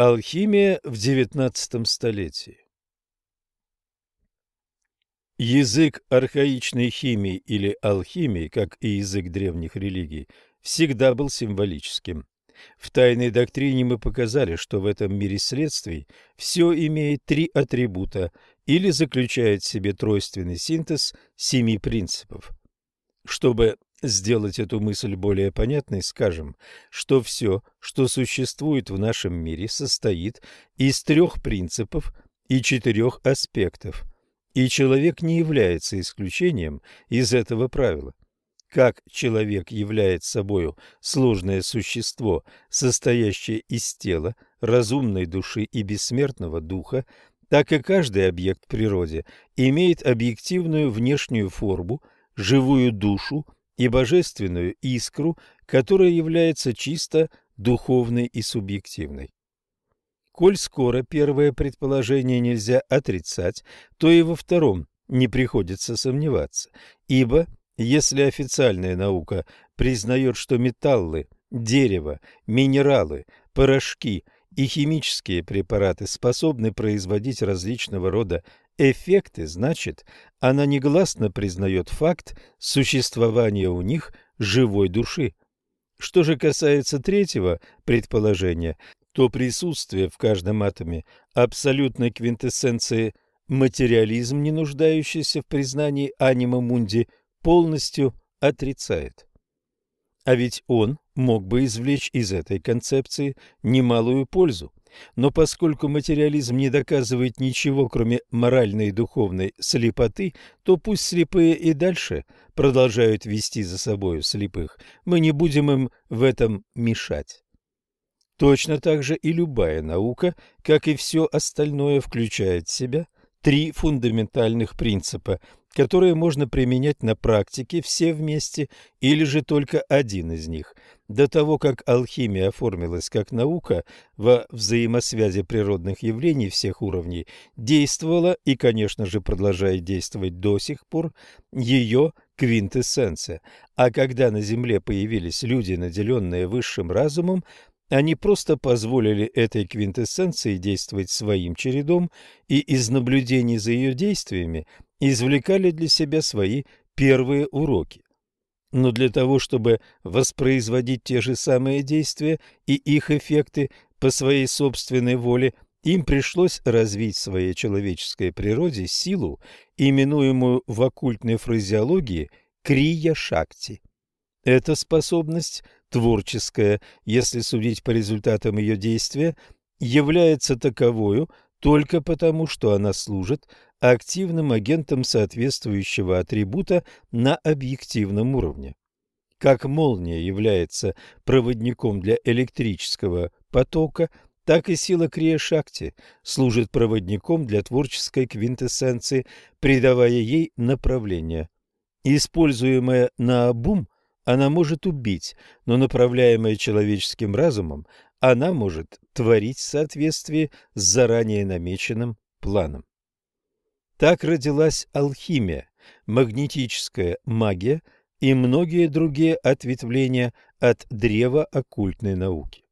Алхимия в XIX столетии Язык архаичной химии или алхимии, как и язык древних религий, всегда был символическим. В тайной доктрине мы показали, что в этом мире следствий все имеет три атрибута или заключает в себе тройственный синтез семи принципов. Чтобы сделать эту мысль более понятной, скажем, что все, что существует в нашем мире, состоит из трех принципов и четырех аспектов, и человек не является исключением из этого правила. Как человек является собою сложное существо, состоящее из тела, разумной души и бессмертного духа, так и каждый объект в природе имеет объективную внешнюю форму, живую душу, и божественную искру, которая является чисто духовной и субъективной. Коль скоро первое предположение нельзя отрицать, то и во втором не приходится сомневаться, ибо если официальная наука признает, что металлы, дерево, минералы, порошки и химические препараты способны производить различного рода эффекты, значит, она негласно признает факт существования у них живой души. Что же касается третьего предположения, то присутствие в каждом атоме абсолютной квинтэссенции материализм, не нуждающийся в признании анима мунди, полностью отрицает. А ведь он мог бы извлечь из этой концепции немалую пользу. Но поскольку материализм не доказывает ничего, кроме моральной и духовной слепоты, то пусть слепые и дальше продолжают вести за собою слепых. Мы не будем им в этом мешать. Точно так же и любая наука, как и все остальное, включает в себя три фундаментальных принципа которые можно применять на практике все вместе или же только один из них. До того, как алхимия оформилась как наука, во взаимосвязи природных явлений всех уровней действовала и, конечно же, продолжает действовать до сих пор ее квинтэссенция. А когда на Земле появились люди, наделенные высшим разумом, они просто позволили этой квинтэссенции действовать своим чередом, и из наблюдений за ее действиями извлекали для себя свои первые уроки. Но для того, чтобы воспроизводить те же самые действия и их эффекты по своей собственной воле, им пришлось развить в своей человеческой природе силу, именуемую в оккультной фразеологии крия-шакти. Эта способность, творческая, если судить по результатам ее действия, является таковой только потому, что она служит активным агентом соответствующего атрибута на объективном уровне. Как молния является проводником для электрического потока, так и сила Крия-Шакти служит проводником для творческой квинтэссенции, придавая ей направление. Используемая на обум, она может убить, но направляемая человеческим разумом, она может творить в соответствии с заранее намеченным планом. Так родилась алхимия, магнетическая магия и многие другие ответвления от древа оккультной науки.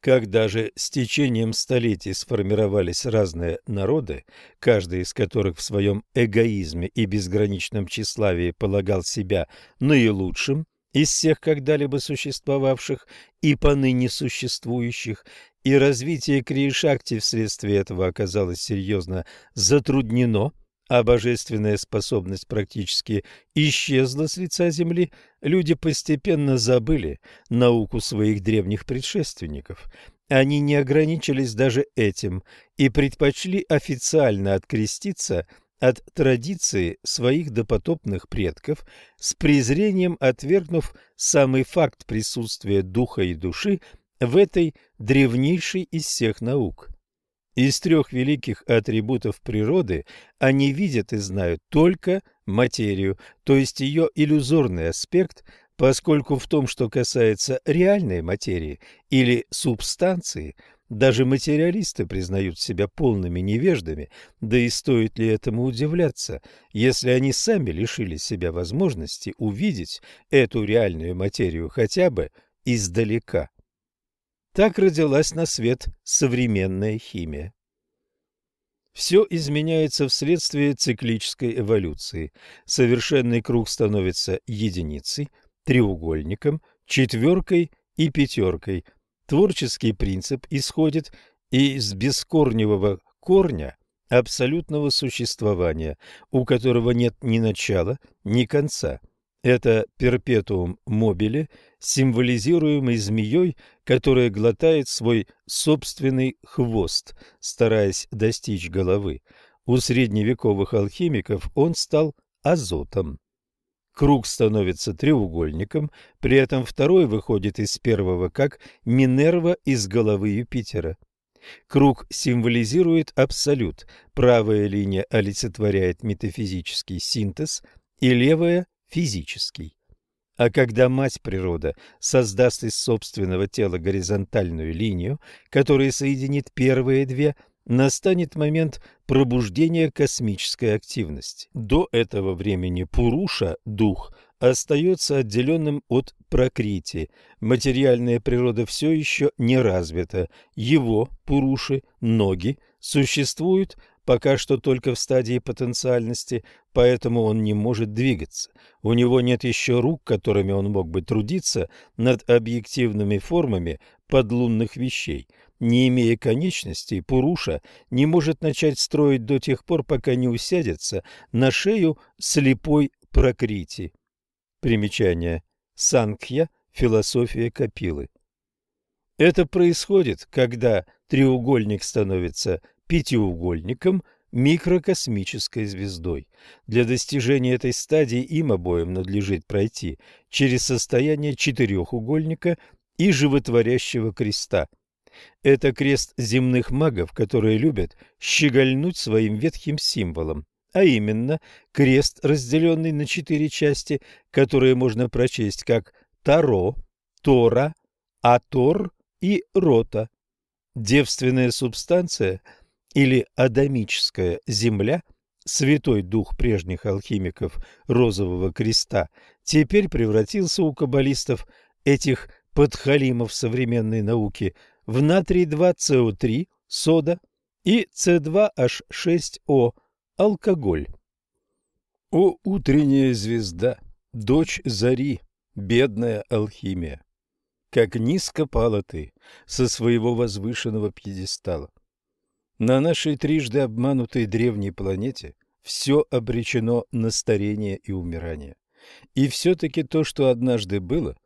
Когда же с течением столетий сформировались разные народы, каждый из которых в своем эгоизме и безграничном тщеславии полагал себя наилучшим из всех когда-либо существовавших и поныне существующих, и развитие Крии-Шакти вследствие этого оказалось серьезно затруднено, а божественная способность практически исчезла с лица земли, люди постепенно забыли науку своих древних предшественников. Они не ограничились даже этим и предпочли официально откреститься от традиции своих допотопных предков, с презрением отвергнув самый факт присутствия духа и души в этой древнейшей из всех наук. Из трех великих атрибутов природы они видят и знают только материю, то есть ее иллюзорный аспект, поскольку в том, что касается реальной материи или субстанции, даже материалисты признают себя полными невеждами, да и стоит ли этому удивляться, если они сами лишили себя возможности увидеть эту реальную материю хотя бы издалека. Так родилась на свет современная химия. Все изменяется вследствие циклической эволюции. Совершенный круг становится единицей, треугольником, четверкой и пятеркой. Творческий принцип исходит из бескорневого корня абсолютного существования, у которого нет ни начала, ни конца. Это перпетуум мобили, символизируемый змеей, которая глотает свой собственный хвост, стараясь достичь головы. У средневековых алхимиков он стал азотом. Круг становится треугольником, при этом второй выходит из первого как Минерва из головы Юпитера. Круг символизирует абсолют, правая линия олицетворяет метафизический синтез, и левая физический. А когда мать природа создаст из собственного тела горизонтальную линию, которая соединит первые две, настанет момент пробуждения космической активности. До этого времени Пуруша, дух, остается отделенным от прокрити. Материальная природа все еще не развита. Его, Пуруши, ноги, существуют пока что только в стадии потенциальности, поэтому он не может двигаться. У него нет еще рук, которыми он мог бы трудиться над объективными формами подлунных вещей. Не имея конечностей, Пуруша не может начать строить до тех пор, пока не усядется на шею слепой прокрити. Примечание. Сангхья. Философия Капилы. Это происходит, когда треугольник становится пятиугольником – микрокосмической звездой. Для достижения этой стадии им обоим надлежит пройти через состояние четырехугольника и животворящего креста. Это крест земных магов, которые любят щегольнуть своим ветхим символом, а именно крест, разделенный на четыре части, которые можно прочесть как Таро, Тора, Атор и Рота. Девственная субстанция – или адамическая земля, святой дух прежних алхимиков Розового Креста, теперь превратился у каббалистов этих подхалимов современной науки в натрий-2-СО3, сода и С2H6O, алкоголь. О утренняя звезда, дочь зари, бедная алхимия! Как низко пала ты со своего возвышенного пьедестала! На нашей трижды обманутой древней планете все обречено на старение и умирание. И все-таки то, что однажды было,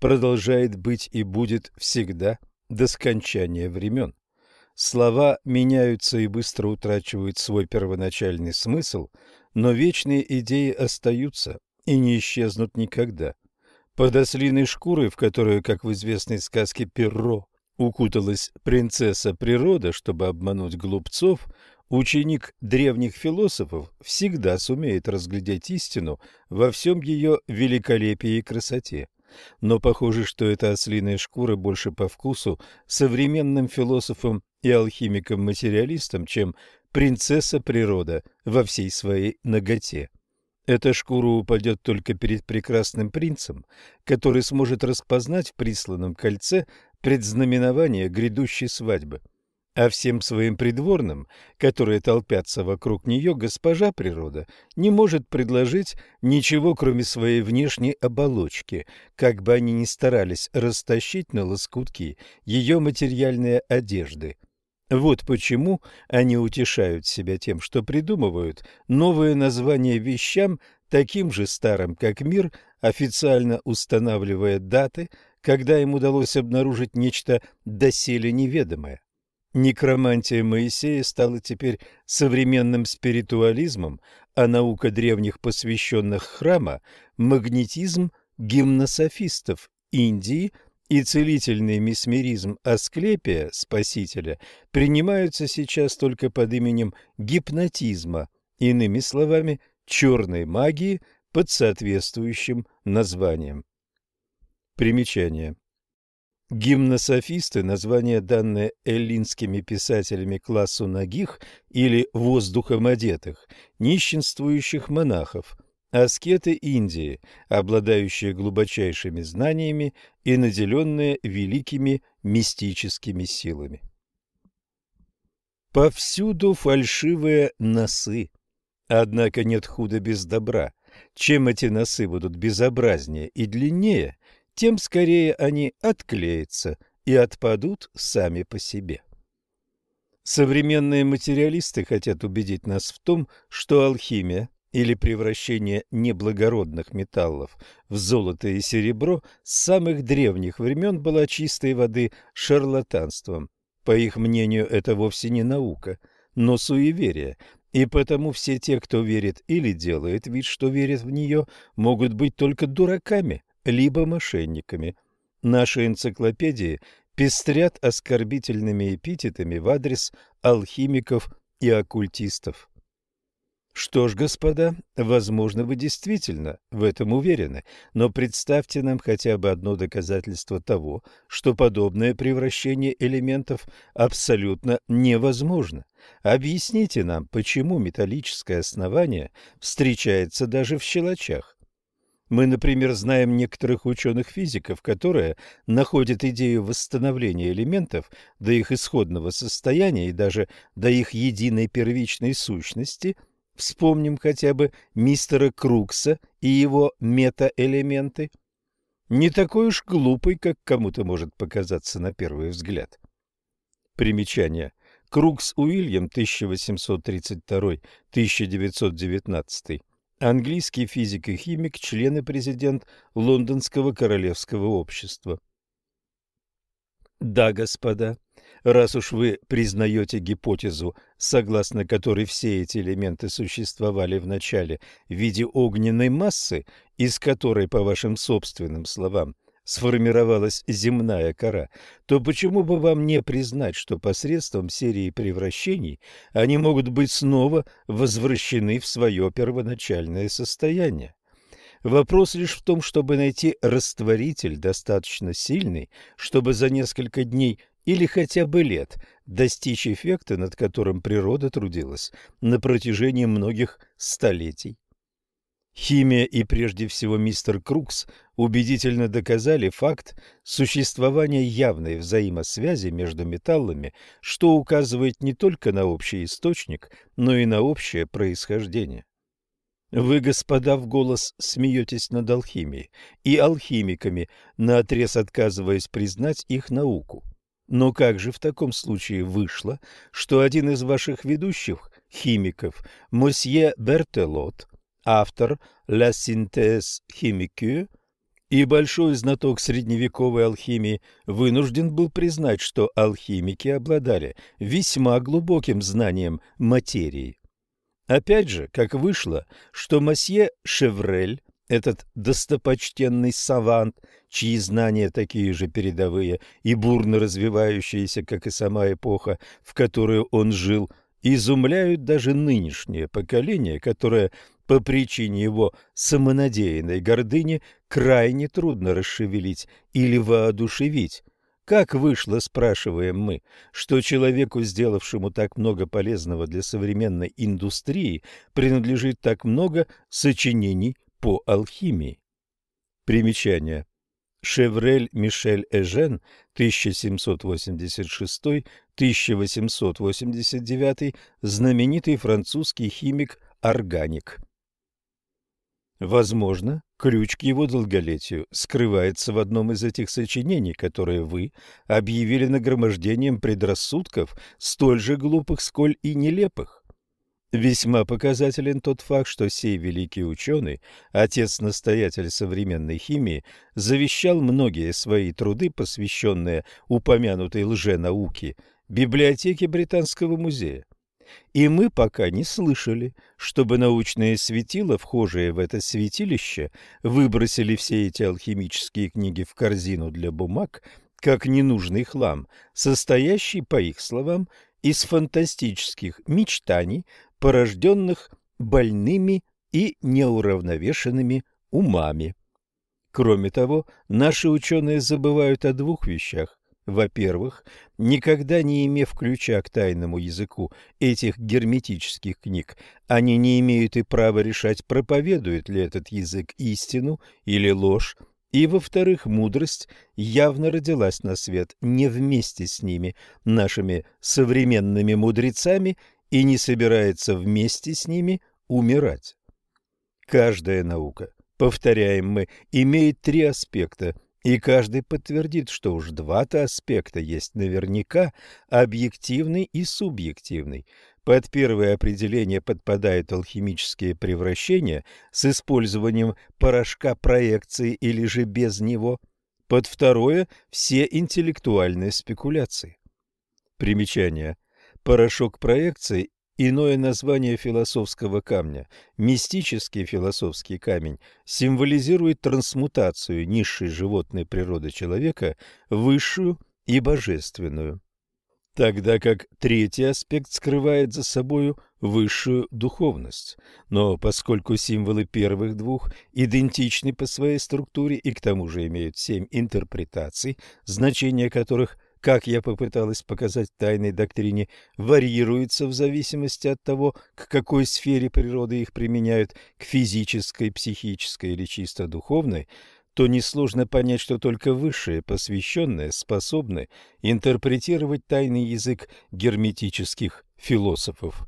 продолжает быть и будет всегда до скончания времен. Слова меняются и быстро утрачивают свой первоначальный смысл, но вечные идеи остаются и не исчезнут никогда. Под ослиной шкурой, в которую, как в известной сказке, перо Укуталась принцесса природа, чтобы обмануть глупцов, ученик древних философов всегда сумеет разглядеть истину во всем ее великолепии и красоте. Но похоже, что эта ослиная шкура больше по вкусу современным философам и алхимикам-материалистам, чем принцесса природа во всей своей ноготе. Эта шкура упадет только перед прекрасным принцем, который сможет распознать в присланном кольце предзнаменование грядущей свадьбы. А всем своим придворным, которые толпятся вокруг нее, госпожа природа не может предложить ничего, кроме своей внешней оболочки, как бы они ни старались растащить на лоскутки ее материальные одежды. Вот почему они утешают себя тем, что придумывают новые названия вещам, таким же старым, как мир, официально устанавливая даты – когда им удалось обнаружить нечто доселе неведомое. Некромантия Моисея стала теперь современным спиритуализмом, а наука древних посвященных храма – магнетизм гимнософистов Индии и целительный месмеризм Асклепия, спасителя, принимаются сейчас только под именем гипнотизма, иными словами, черной магии под соответствующим названием. Примечание. Гимнософисты – название, данное эллинскими писателями классу ногих или воздухом одетых, нищенствующих монахов, аскеты Индии, обладающие глубочайшими знаниями и наделенные великими мистическими силами. Повсюду фальшивые носы. Однако нет худа без добра. Чем эти носы будут безобразнее и длиннее, тем скорее они отклеятся и отпадут сами по себе. Современные материалисты хотят убедить нас в том, что алхимия или превращение неблагородных металлов в золото и серебро с самых древних времен была чистой воды шарлатанством. По их мнению, это вовсе не наука, но суеверие, и потому все те, кто верит или делает вид, что верит в нее, могут быть только дураками – либо мошенниками. Наши энциклопедии пестрят оскорбительными эпитетами в адрес алхимиков и оккультистов. Что ж, господа, возможно, вы действительно в этом уверены, но представьте нам хотя бы одно доказательство того, что подобное превращение элементов абсолютно невозможно. Объясните нам, почему металлическое основание встречается даже в щелочах. Мы, например, знаем некоторых ученых-физиков, которые находят идею восстановления элементов до их исходного состояния и даже до их единой первичной сущности. Вспомним хотя бы мистера Крукса и его метаэлементы. Не такой уж глупый, как кому-то может показаться на первый взгляд. Примечание. Крукс Уильям, 1832-1919 английский физик и химик, член и президент Лондонского королевского общества. Да, господа, раз уж вы признаете гипотезу, согласно которой все эти элементы существовали в начале в виде огненной массы, из которой, по вашим собственным словам, сформировалась земная кора, то почему бы вам не признать, что посредством серии превращений они могут быть снова возвращены в свое первоначальное состояние? Вопрос лишь в том, чтобы найти растворитель достаточно сильный, чтобы за несколько дней или хотя бы лет достичь эффекта, над которым природа трудилась на протяжении многих столетий. Химия и прежде всего мистер Крукс убедительно доказали факт существования явной взаимосвязи между металлами, что указывает не только на общий источник, но и на общее происхождение. Вы, господа, в голос смеетесь над алхимией и алхимиками, наотрез отказываясь признать их науку. Но как же в таком случае вышло, что один из ваших ведущих химиков, мосье Бертелот, автор «La synthèse chimique» и большой знаток средневековой алхимии вынужден был признать, что алхимики обладали весьма глубоким знанием материи. Опять же, как вышло, что Масье Шеврель, этот достопочтенный савант, чьи знания такие же передовые и бурно развивающиеся, как и сама эпоха, в которую он жил, изумляют даже нынешнее поколение, которое по причине его самонадеянной гордыни крайне трудно расшевелить или воодушевить. Как вышло, спрашиваем мы, что человеку, сделавшему так много полезного для современной индустрии, принадлежит так много сочинений по алхимии? Примечание. Шеврель Мишель Эжен, 1786-1889, знаменитый французский химик-органик. Возможно, ключ к его долголетию скрывается в одном из этих сочинений, которые вы объявили нагромождением предрассудков, столь же глупых, сколь и нелепых. Весьма показателен тот факт, что сей великий ученый, отец-настоятель современной химии, завещал многие свои труды, посвященные упомянутой лженауке, библиотеке Британского музея и мы пока не слышали, чтобы научное светило, вхожее в это святилище, выбросили все эти алхимические книги в корзину для бумаг, как ненужный хлам, состоящий, по их словам, из фантастических мечтаний, порожденных больными и неуравновешенными умами. Кроме того, наши ученые забывают о двух вещах. Во-первых, никогда не имев ключа к тайному языку этих герметических книг, они не имеют и права решать, проповедует ли этот язык истину или ложь, и, во-вторых, мудрость явно родилась на свет не вместе с ними, нашими современными мудрецами, и не собирается вместе с ними умирать. Каждая наука, повторяем мы, имеет три аспекта и каждый подтвердит, что уж два-то аспекта есть наверняка объективный и субъективный. Под первое определение подпадают алхимические превращения с использованием порошка проекции или же без него. Под второе – все интеллектуальные спекуляции. Примечание. Порошок проекции иное название философского камня. Мистический философский камень символизирует трансмутацию низшей животной природы человека в высшую и божественную. Тогда как третий аспект скрывает за собою высшую духовность. Но поскольку символы первых двух идентичны по своей структуре и к тому же имеют семь интерпретаций, значение которых – как я попыталась показать в тайной доктрине, варьируется в зависимости от того, к какой сфере природы их применяют, к физической, психической или чисто духовной, то несложно понять, что только высшие посвященные способны интерпретировать тайный язык герметических философов.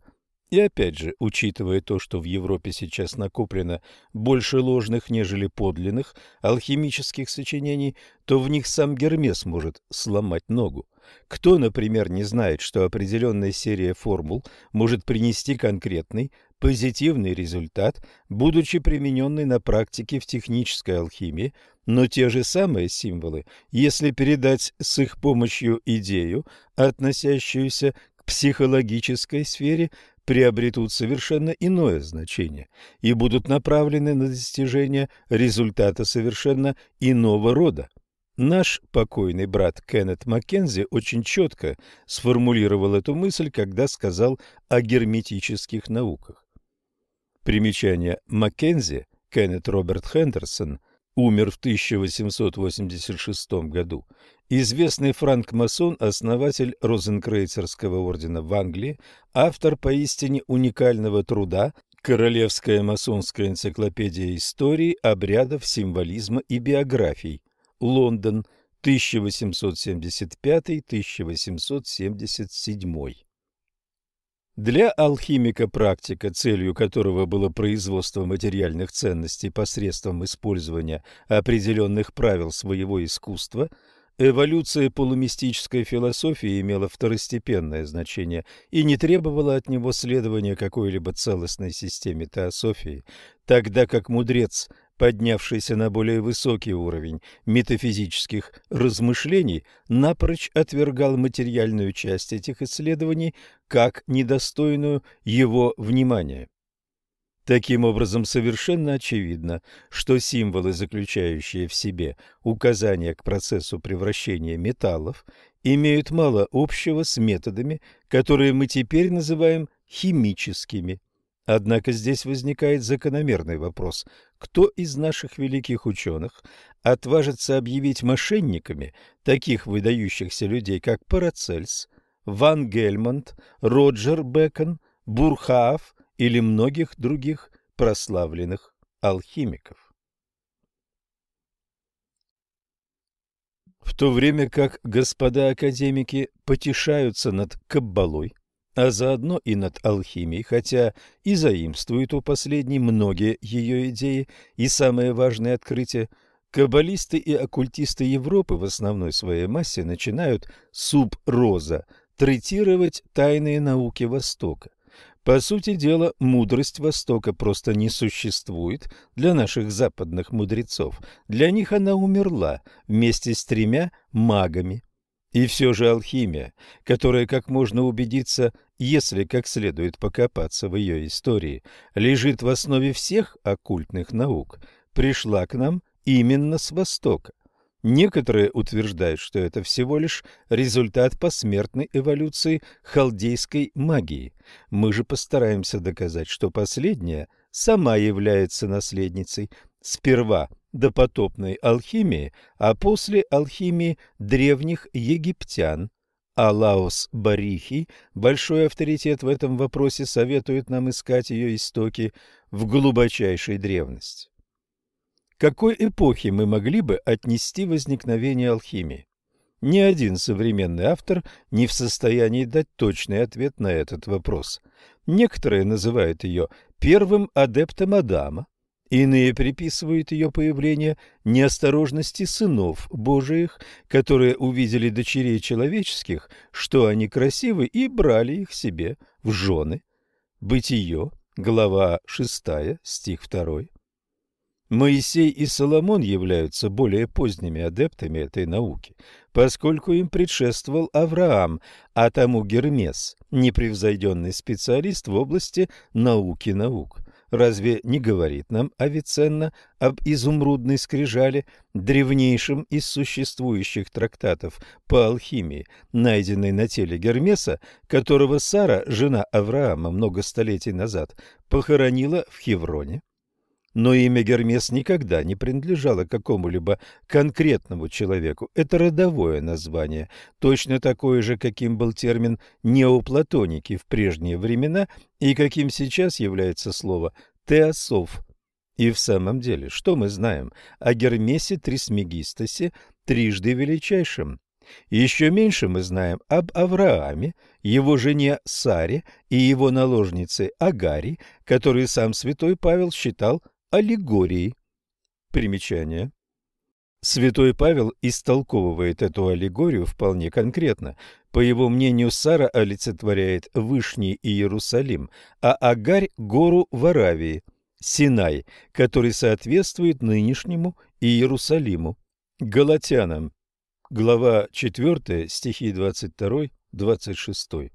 И опять же, учитывая то, что в Европе сейчас накоплено больше ложных, нежели подлинных алхимических сочинений, то в них сам Гермес может сломать ногу. Кто, например, не знает, что определенная серия формул может принести конкретный, позитивный результат, будучи примененный на практике в технической алхимии, но те же самые символы, если передать с их помощью идею, относящуюся к психологической сфере, приобретут совершенно иное значение и будут направлены на достижение результата совершенно иного рода. Наш покойный брат Кеннет Маккензи очень четко сформулировал эту мысль, когда сказал о герметических науках. Примечание Маккензи, Кеннет Роберт Хендерсон – умер в 1886 году, известный франкмасон, основатель Розенкрейцерского ордена в Англии, автор поистине уникального труда «Королевская масонская энциклопедия истории, обрядов, символизма и биографий. Лондон, 1875-1877». Для алхимика-практика, целью которого было производство материальных ценностей посредством использования определенных правил своего искусства, эволюция полумистической философии имела второстепенное значение и не требовала от него следования какой-либо целостной системе теософии, тогда как мудрец поднявшийся на более высокий уровень метафизических размышлений, напрочь отвергал материальную часть этих исследований как недостойную его внимания. Таким образом, совершенно очевидно, что символы, заключающие в себе указания к процессу превращения металлов, имеют мало общего с методами, которые мы теперь называем химическими. Однако здесь возникает закономерный вопрос, кто из наших великих ученых отважится объявить мошенниками таких выдающихся людей, как Парацельс, Ван Гельмонт, Роджер Бекон, Бурхаав или многих других прославленных алхимиков? В то время как господа академики потешаются над каббалой, а заодно и над алхимией, хотя и заимствует у последней многие ее идеи и самые важные открытия, каббалисты и оккультисты Европы в основной своей массе начинают суп-роза третировать тайные науки Востока. По сути дела, мудрость Востока просто не существует для наших западных мудрецов. Для них она умерла вместе с тремя магами. И все же алхимия, которая, как можно убедиться, если как следует покопаться в ее истории, лежит в основе всех оккультных наук, пришла к нам именно с Востока. Некоторые утверждают, что это всего лишь результат посмертной эволюции халдейской магии. Мы же постараемся доказать, что последняя сама является наследницей сперва допотопной алхимии, а после алхимии древних египтян Алаус Барихи, большой авторитет в этом вопросе, советует нам искать ее истоки в глубочайшей древности. какой эпохе мы могли бы отнести возникновение алхимии? Ни один современный автор не в состоянии дать точный ответ на этот вопрос. Некоторые называют ее первым адептом Адама, Иные приписывают ее появление неосторожности сынов Божиих, которые увидели дочерей человеческих, что они красивы, и брали их себе в жены. Бытие, глава 6, стих 2. Моисей и Соломон являются более поздними адептами этой науки, поскольку им предшествовал Авраам, а тому Гермес, непревзойденный специалист в области науки наук. Разве не говорит нам Авиценна об изумрудной скрижали древнейшем из существующих трактатов по алхимии, найденной на теле Гермеса, которого Сара, жена Авраама, много столетий назад похоронила в Хевроне? Но имя Гермес никогда не принадлежало какому-либо конкретному человеку. Это родовое название, точно такое же, каким был термин «неоплатоники» в прежние времена и каким сейчас является слово «теософ». И в самом деле, что мы знаем о Гермесе Трисмегистосе, трижды величайшем? Еще меньше мы знаем об Аврааме, его жене Саре и его наложнице Агаре, которые сам святой Павел считал аллегории. Примечание. Святой Павел истолковывает эту аллегорию вполне конкретно. По его мнению, Сара олицетворяет Вышний Иерусалим, а Агарь – гору в Аравии, Синай, который соответствует нынешнему Иерусалиму. Галатянам, глава 4, стихи 22-26.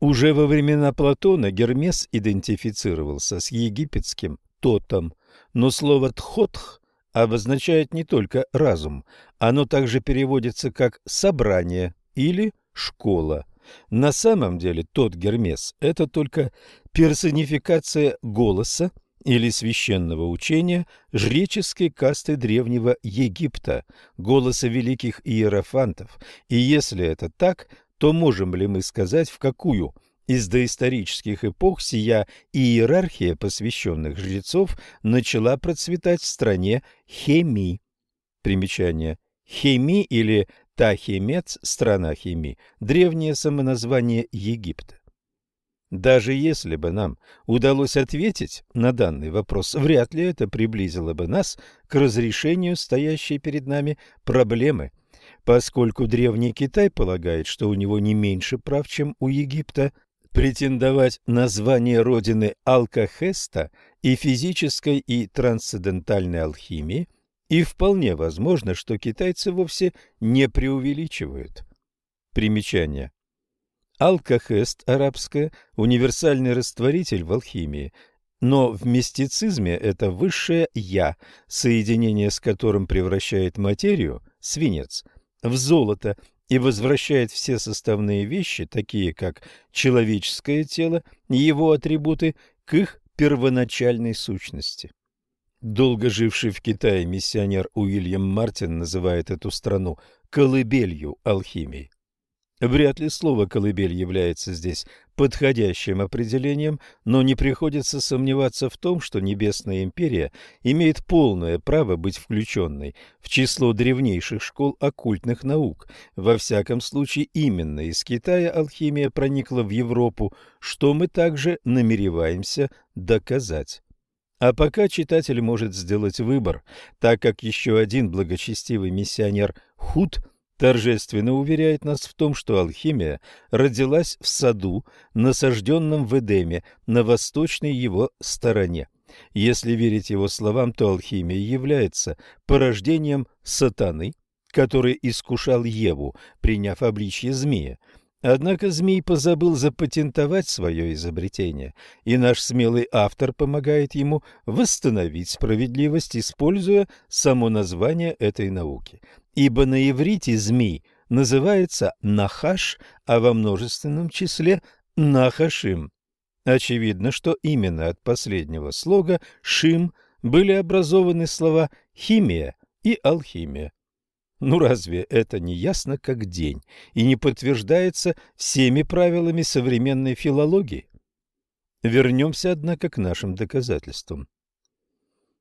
Уже во времена Платона Гермес идентифицировался с египетским «тотом», но слово «тхотх» обозначает не только разум, оно также переводится как «собрание» или «школа». На самом деле тот Гермес – это только персонификация голоса или священного учения жреческой касты Древнего Египта, голоса великих иерофантов, и если это так, то можем ли мы сказать, в какую из доисторических эпох сия иерархия посвященных жрецов начала процветать в стране Хеми? Примечание. Хеми или Тахимец, страна Хеми, древнее самоназвание Египта. Даже если бы нам удалось ответить на данный вопрос, вряд ли это приблизило бы нас к разрешению стоящей перед нами проблемы поскольку Древний Китай полагает, что у него не меньше прав, чем у Египта, претендовать на звание родины алкахеста и физической и трансцендентальной алхимии, и вполне возможно, что китайцы вовсе не преувеличивают. Примечание. Алкахест арабское – универсальный растворитель в алхимии, но в мистицизме это высшее «я», соединение с которым превращает материю, свинец – в золото и возвращает все составные вещи, такие как человеческое тело и его атрибуты, к их первоначальной сущности. Долго живший в Китае миссионер Уильям Мартин называет эту страну «колыбелью алхимии». Вряд ли слово «колыбель» является здесь подходящим определением, но не приходится сомневаться в том, что Небесная империя имеет полное право быть включенной в число древнейших школ оккультных наук. Во всяком случае, именно из Китая алхимия проникла в Европу, что мы также намереваемся доказать. А пока читатель может сделать выбор, так как еще один благочестивый миссионер Худ торжественно уверяет нас в том, что алхимия родилась в саду, насажденном в Эдеме, на восточной его стороне. Если верить его словам, то алхимия является порождением сатаны, который искушал Еву, приняв обличье змея. Однако змей позабыл запатентовать свое изобретение, и наш смелый автор помогает ему восстановить справедливость, используя само название этой науки ибо на иврите змей называется нахаш, а во множественном числе нахашим. Очевидно, что именно от последнего слога «шим» были образованы слова «химия» и «алхимия». Ну разве это не ясно как день и не подтверждается всеми правилами современной филологии? Вернемся, однако, к нашим доказательствам.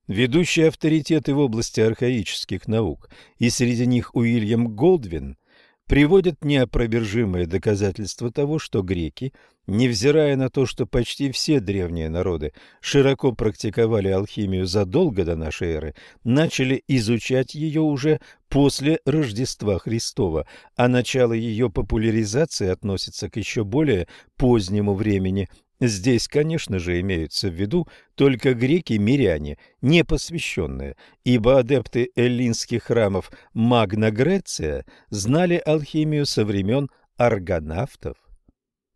Ведущие авторитеты в области архаических наук, и среди них Уильям Голдвин, приводят неопровержимые доказательства того, что греки, невзирая на то, что почти все древние народы широко практиковали алхимию задолго до нашей эры, начали изучать ее уже после Рождества Христова, а начало ее популяризации относится к еще более позднему времени, Здесь, конечно же, имеются в виду только греки-миряне, не посвященные, ибо адепты эллинских храмов Магна Греция знали алхимию со времен аргонавтов.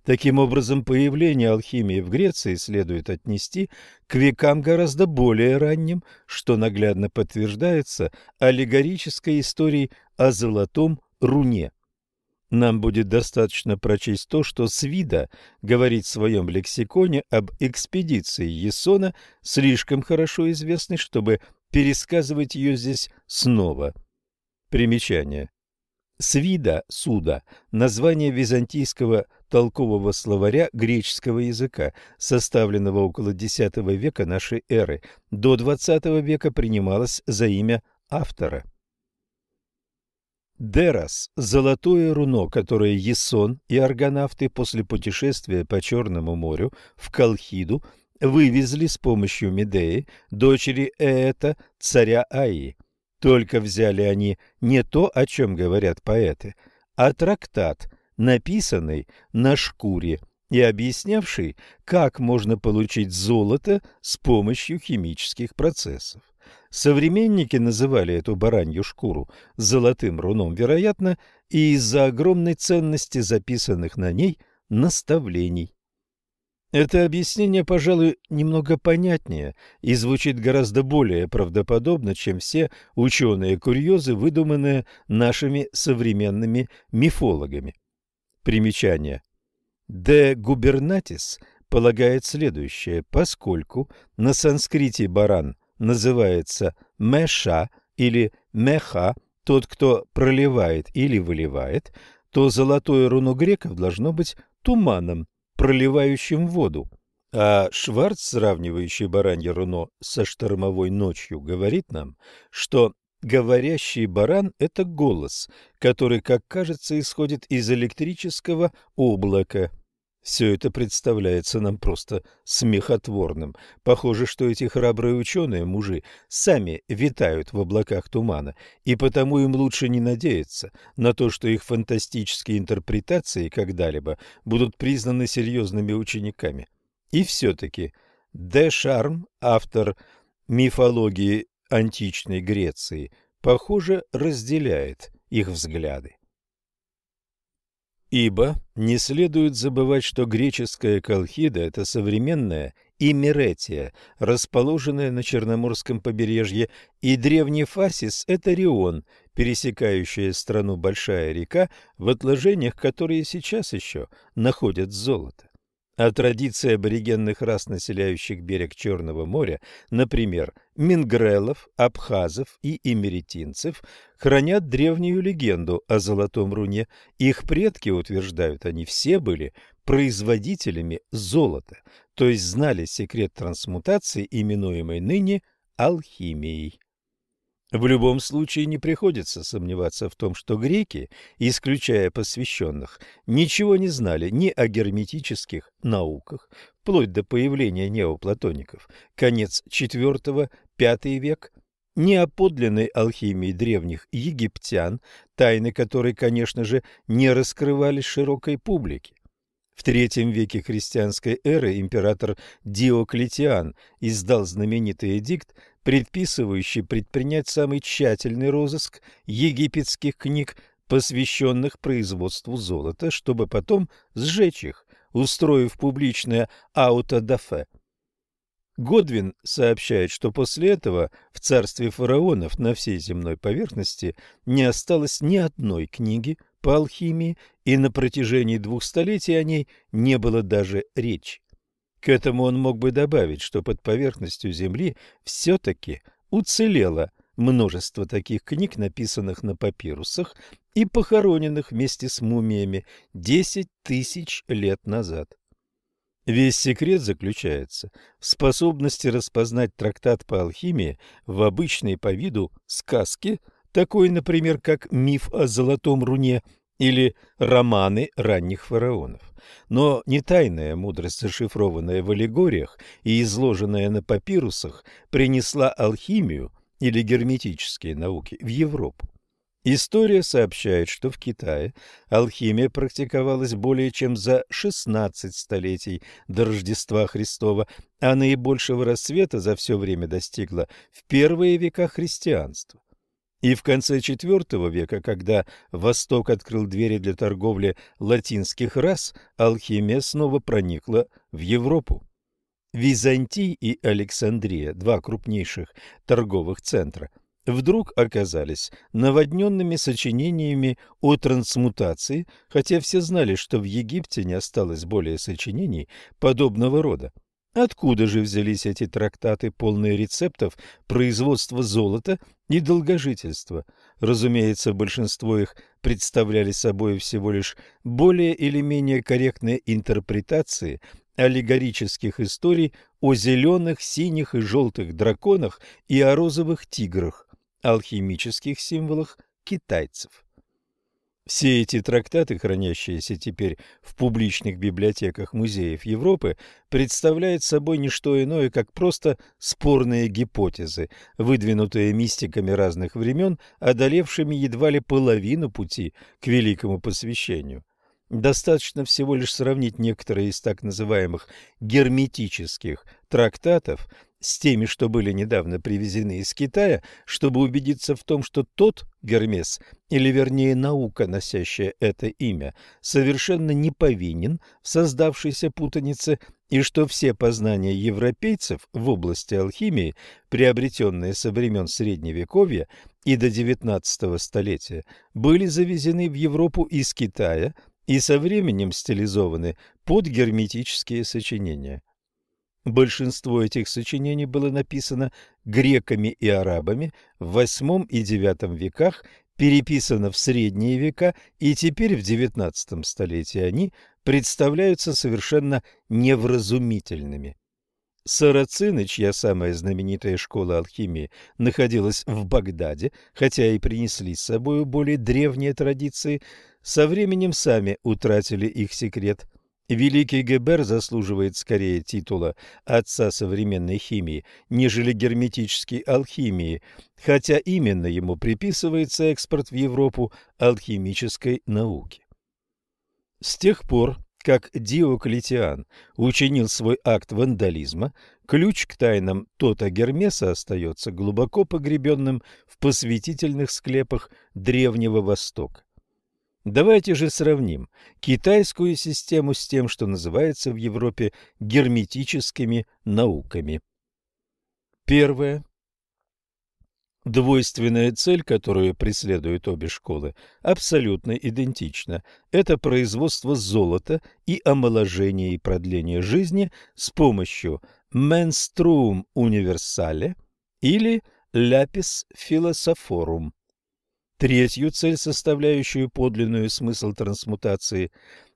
Таким образом, появление алхимии в Греции следует отнести к векам гораздо более ранним, что наглядно подтверждается аллегорической историей о золотом руне – нам будет достаточно прочесть то, что Свида говорит в своем лексиконе об экспедиции Есона, слишком хорошо известной, чтобы пересказывать ее здесь снова. Примечание. Свида – суда, название византийского толкового словаря греческого языка, составленного около X века нашей эры. До XX века принималось за имя автора. Дерас – золотое руно, которое Есон и аргонавты после путешествия по Черному морю в Колхиду вывезли с помощью Медеи, дочери Ээта, царя Аи. Только взяли они не то, о чем говорят поэты, а трактат, написанный на шкуре и объяснявший, как можно получить золото с помощью химических процессов. Современники называли эту баранью шкуру золотым руном, вероятно, и из-за огромной ценности записанных на ней наставлений. Это объяснение, пожалуй, немного понятнее и звучит гораздо более правдоподобно, чем все ученые-курьезы, выдуманные нашими современными мифологами. Примечание. «De Губернатис полагает следующее, поскольку на санскрите «баран» называется меша или меха, тот, кто проливает или выливает, то золотое руно греков должно быть туманом, проливающим воду. А Шварц, сравнивающий баранье руно со штормовой ночью, говорит нам, что говорящий баран – это голос, который, как кажется, исходит из электрического облака – все это представляется нам просто смехотворным. Похоже, что эти храбрые ученые-мужи сами витают в облаках тумана, и потому им лучше не надеяться на то, что их фантастические интерпретации когда-либо будут признаны серьезными учениками. И все-таки Де Шарм, автор мифологии античной Греции, похоже, разделяет их взгляды. Ибо не следует забывать, что греческая Колхида – это современная Имеретия, расположенная на Черноморском побережье, и древний Фасис – это Рион, пересекающая страну Большая река, в отложениях которой сейчас еще находят золото. А традиция аборигенных рас, населяющих берег Черного моря, например, мингрелов, абхазов и эмеретинцев, хранят древнюю легенду о Золотом Руне. Их предки, утверждают они, все были производителями золота, то есть знали секрет трансмутации, именуемой ныне алхимией. В любом случае не приходится сомневаться в том, что греки, исключая посвященных, ничего не знали ни о герметических науках, вплоть до появления неоплатоников, конец IV-V век, ни о подлинной алхимии древних египтян, тайны которой, конечно же, не раскрывались широкой публике. В III веке христианской эры император Диоклетиан издал знаменитый эдикт предписывающий предпринять самый тщательный розыск египетских книг, посвященных производству золота, чтобы потом сжечь их, устроив публичное аутодафе. Годвин сообщает, что после этого в царстве фараонов на всей земной поверхности не осталось ни одной книги по алхимии, и на протяжении двух столетий о ней не было даже речи. К этому он мог бы добавить, что под поверхностью Земли все-таки уцелело множество таких книг, написанных на папирусах и похороненных вместе с мумиями 10 тысяч лет назад. Весь секрет заключается в способности распознать трактат по алхимии в обычной по виду сказке, такой, например, как «Миф о золотом руне» или романы ранних фараонов. Но не тайная мудрость, зашифрованная в аллегориях и изложенная на папирусах, принесла алхимию или герметические науки в Европу. История сообщает, что в Китае алхимия практиковалась более чем за 16 столетий до Рождества Христова, а наибольшего расцвета за все время достигла в первые века христианства. И в конце IV века, когда Восток открыл двери для торговли латинских рас, алхимия снова проникла в Европу. Византий и Александрия, два крупнейших торговых центра, вдруг оказались наводненными сочинениями о трансмутации, хотя все знали, что в Египте не осталось более сочинений подобного рода. Откуда же взялись эти трактаты, полные рецептов производства золота и долгожительства? Разумеется, большинство их представляли собой всего лишь более или менее корректные интерпретации аллегорических историй о зеленых, синих и желтых драконах и о розовых тиграх, алхимических символах китайцев. Все эти трактаты, хранящиеся теперь в публичных библиотеках музеев Европы, представляют собой не что иное, как просто спорные гипотезы, выдвинутые мистиками разных времен, одолевшими едва ли половину пути к великому посвящению. Достаточно всего лишь сравнить некоторые из так называемых герметических трактатов с теми, что были недавно привезены из Китая, чтобы убедиться в том, что тот Гермес, или вернее наука, носящая это имя, совершенно не повинен в создавшейся путанице и что все познания европейцев в области алхимии, приобретенные со времен Средневековья и до XIX столетия, были завезены в Европу из Китая и со временем стилизованы под герметические сочинения. Большинство этих сочинений было написано греками и арабами в VIII и IX веках, переписано в средние века, и теперь в XIX столетии они представляются совершенно невразумительными. Сарацины, чья самая знаменитая школа алхимии находилась в Багдаде, хотя и принесли с собой более древние традиции, со временем сами утратили их секрет. Великий Гебер заслуживает скорее титула отца современной химии, нежели герметической алхимии, хотя именно ему приписывается экспорт в Европу алхимической науки. С тех пор, как Диоклетиан учинил свой акт вандализма, ключ к тайнам Тота Гермеса остается глубоко погребенным в посвятительных склепах Древнего Востока. Давайте же сравним китайскую систему с тем, что называется в Европе герметическими науками. Первое. Двойственная цель, которую преследуют обе школы, абсолютно идентична. Это производство золота и омоложение и продление жизни с помощью menstruum universale или lapis Философорум. Третью цель, составляющую подлинную смысл трансмутации,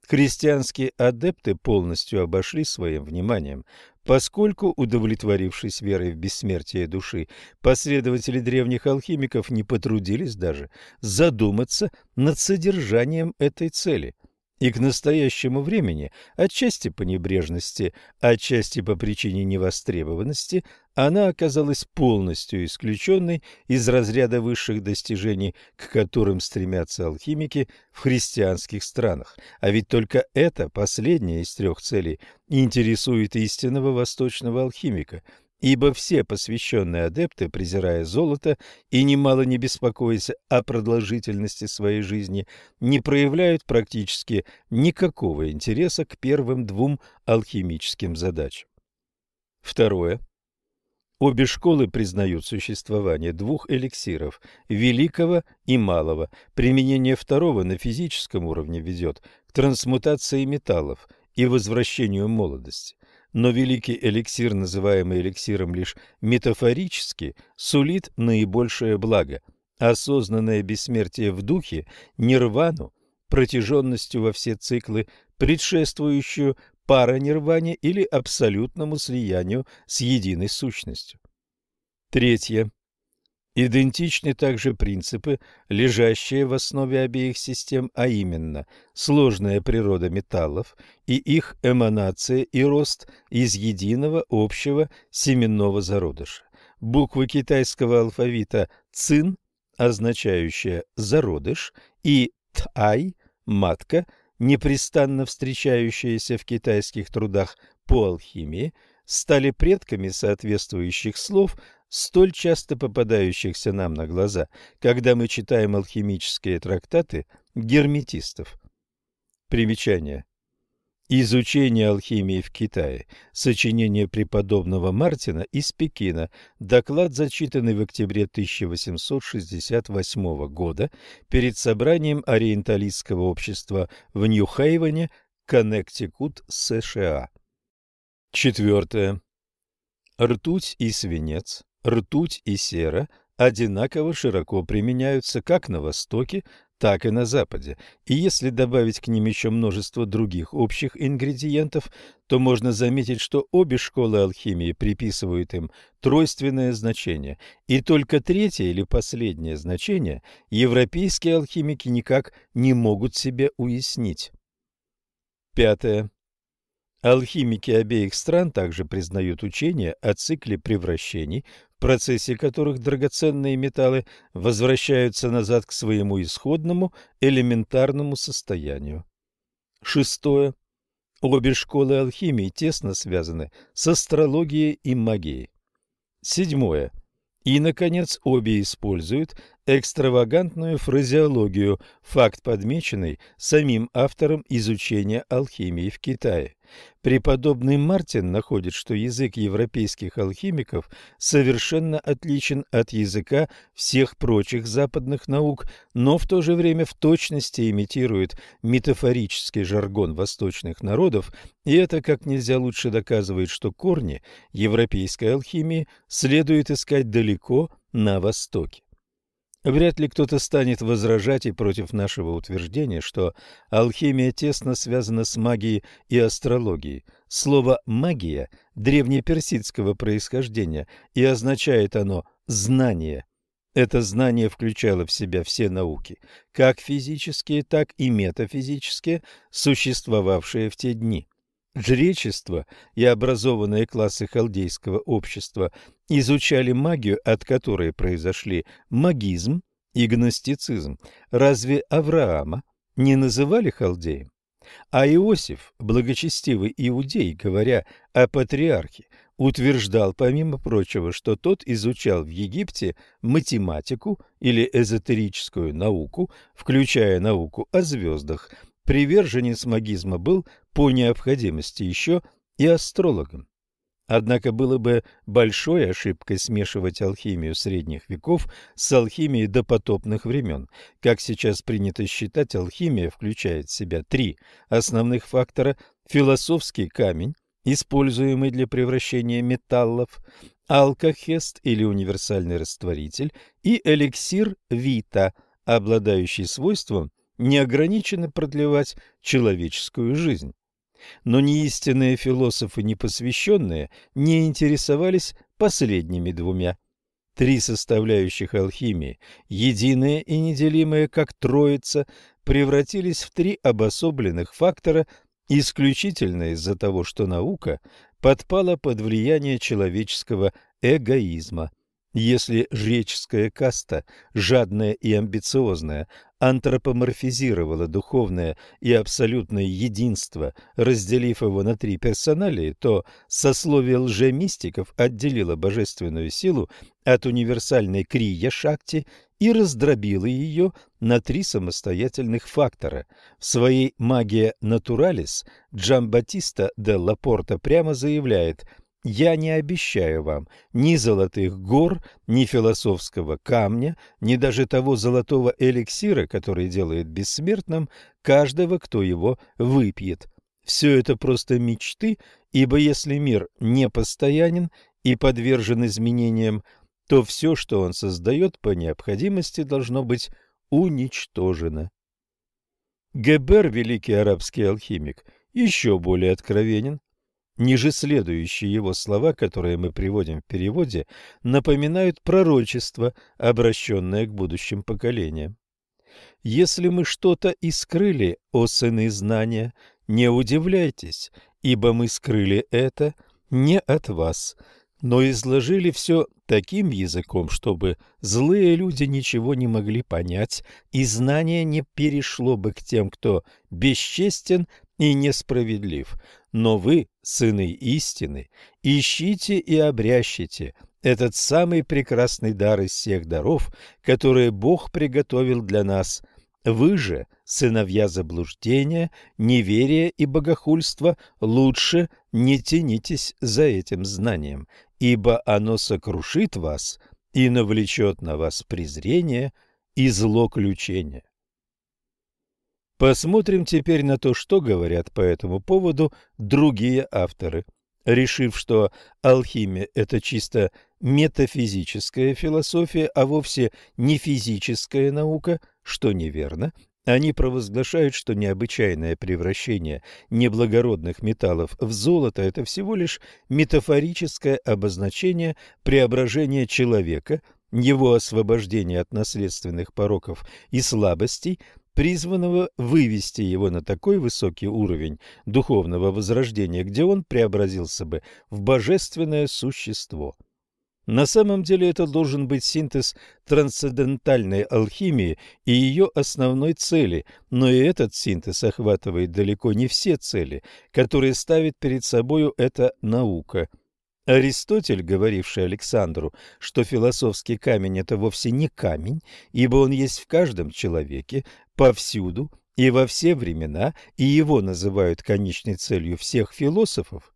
христианские адепты полностью обошли своим вниманием, поскольку, удовлетворившись верой в бессмертие души, последователи древних алхимиков не потрудились даже задуматься над содержанием этой цели – и к настоящему времени, отчасти по небрежности, отчасти по причине невостребованности, она оказалась полностью исключенной из разряда высших достижений, к которым стремятся алхимики в христианских странах. А ведь только это, последняя из трех целей, интересует истинного восточного алхимика – Ибо все посвященные адепты, презирая золото и немало не беспокоясь о продолжительности своей жизни, не проявляют практически никакого интереса к первым двум алхимическим задачам. Второе. Обе школы признают существование двух эликсиров – великого и малого. Применение второго на физическом уровне ведет к трансмутации металлов и возвращению молодости но великий эликсир, называемый эликсиром лишь метафорически, сулит наибольшее благо – осознанное бессмертие в духе, нирвану, протяженностью во все циклы, предшествующую паранирване или абсолютному слиянию с единой сущностью. Третье. Идентичны также принципы, лежащие в основе обеих систем, а именно сложная природа металлов и их эманация и рост из единого общего семенного зародыша. Буквы китайского алфавита «цин», означающая «зародыш», и «тай» – «матка», непрестанно встречающиеся в китайских трудах по алхимии, стали предками соответствующих слов – столь часто попадающихся нам на глаза, когда мы читаем алхимические трактаты герметистов. Примечание. Изучение алхимии в Китае. Сочинение преподобного Мартина из Пекина. Доклад, зачитанный в октябре 1868 года перед собранием Ориенталистского общества в Нью-Хейвене, Коннектикут, США. Четвертое. Ртуть и свинец ртуть и сера одинаково широко применяются как на Востоке, так и на Западе, и если добавить к ним еще множество других общих ингредиентов, то можно заметить, что обе школы алхимии приписывают им тройственное значение, и только третье или последнее значение европейские алхимики никак не могут себе уяснить. Пятое. Алхимики обеих стран также признают учение о цикле превращений, в процессе которых драгоценные металлы возвращаются назад к своему исходному элементарному состоянию. Шестое. Обе школы алхимии тесно связаны с астрологией и магией. Седьмое. И, наконец, обе используют экстравагантную фразеологию, факт подмеченный самим автором изучения алхимии в Китае. Преподобный Мартин находит, что язык европейских алхимиков совершенно отличен от языка всех прочих западных наук, но в то же время в точности имитирует метафорический жаргон восточных народов, и это как нельзя лучше доказывает, что корни европейской алхимии следует искать далеко на востоке. Вряд ли кто-то станет возражать и против нашего утверждения, что алхимия тесно связана с магией и астрологией. Слово «магия» древнеперсидского происхождения и означает оно «знание». Это знание включало в себя все науки, как физические, так и метафизические, существовавшие в те дни. Жречество и образованные классы халдейского общества изучали магию, от которой произошли магизм и гностицизм. Разве Авраама не называли халдеем? А Иосиф, благочестивый иудей, говоря о патриархе, утверждал, помимо прочего, что тот изучал в Египте математику или эзотерическую науку, включая науку о звездах – приверженец магизма был по необходимости еще и астрологом. Однако было бы большой ошибкой смешивать алхимию средних веков с алхимией допотопных времен. Как сейчас принято считать, алхимия включает в себя три основных фактора – философский камень, используемый для превращения металлов, алкохест или универсальный растворитель и эликсир вита, обладающий свойством неограниченно продлевать человеческую жизнь. Но неистинные философы, ни посвященные не интересовались последними двумя. Три составляющих алхимии, единые и неделимые, как троица, превратились в три обособленных фактора, исключительно из-за того, что наука подпала под влияние человеческого эгоизма. Если жреческая каста, жадная и амбициозная, антропоморфизировала духовное и абсолютное единство, разделив его на три персоналии, то сословие лжемистиков отделило божественную силу от универсальной крия Шакти и раздробило ее на три самостоятельных фактора. В своей «Магия натуралис» Джамбатиста де Лапорта прямо заявляет – я не обещаю вам ни золотых гор, ни философского камня, ни даже того золотого эликсира, который делает бессмертным каждого, кто его выпьет. Все это просто мечты, ибо если мир непостоянен и подвержен изменениям, то все, что он создает, по необходимости должно быть уничтожено. Гебер, великий арабский алхимик, еще более откровенен. Ниже следующие его слова, которые мы приводим в переводе, напоминают пророчество, обращенное к будущим поколениям. «Если мы что-то и скрыли, о сыны знания, не удивляйтесь, ибо мы скрыли это не от вас, но изложили все таким языком, чтобы злые люди ничего не могли понять, и знание не перешло бы к тем, кто бесчестен и несправедлив. Но вы сыны истины, ищите и обрящите этот самый прекрасный дар из всех даров, которые Бог приготовил для нас. Вы же, сыновья заблуждения, неверия и богохульства, лучше не тянитесь за этим знанием, ибо оно сокрушит вас и навлечет на вас презрение и злоключение. Посмотрим теперь на то, что говорят по этому поводу другие авторы. Решив, что алхимия – это чисто метафизическая философия, а вовсе не физическая наука, что неверно, они провозглашают, что необычайное превращение неблагородных металлов в золото – это всего лишь метафорическое обозначение преображения человека – его освобождение от наследственных пороков и слабостей призванного вывести его на такой высокий уровень духовного возрождения, где он преобразился бы в божественное существо. На самом деле это должен быть синтез трансцендентальной алхимии и ее основной цели, но и этот синтез охватывает далеко не все цели, которые ставит перед собою эта наука – Аристотель, говоривший Александру, что философский камень – это вовсе не камень, ибо он есть в каждом человеке, повсюду и во все времена, и его называют конечной целью всех философов,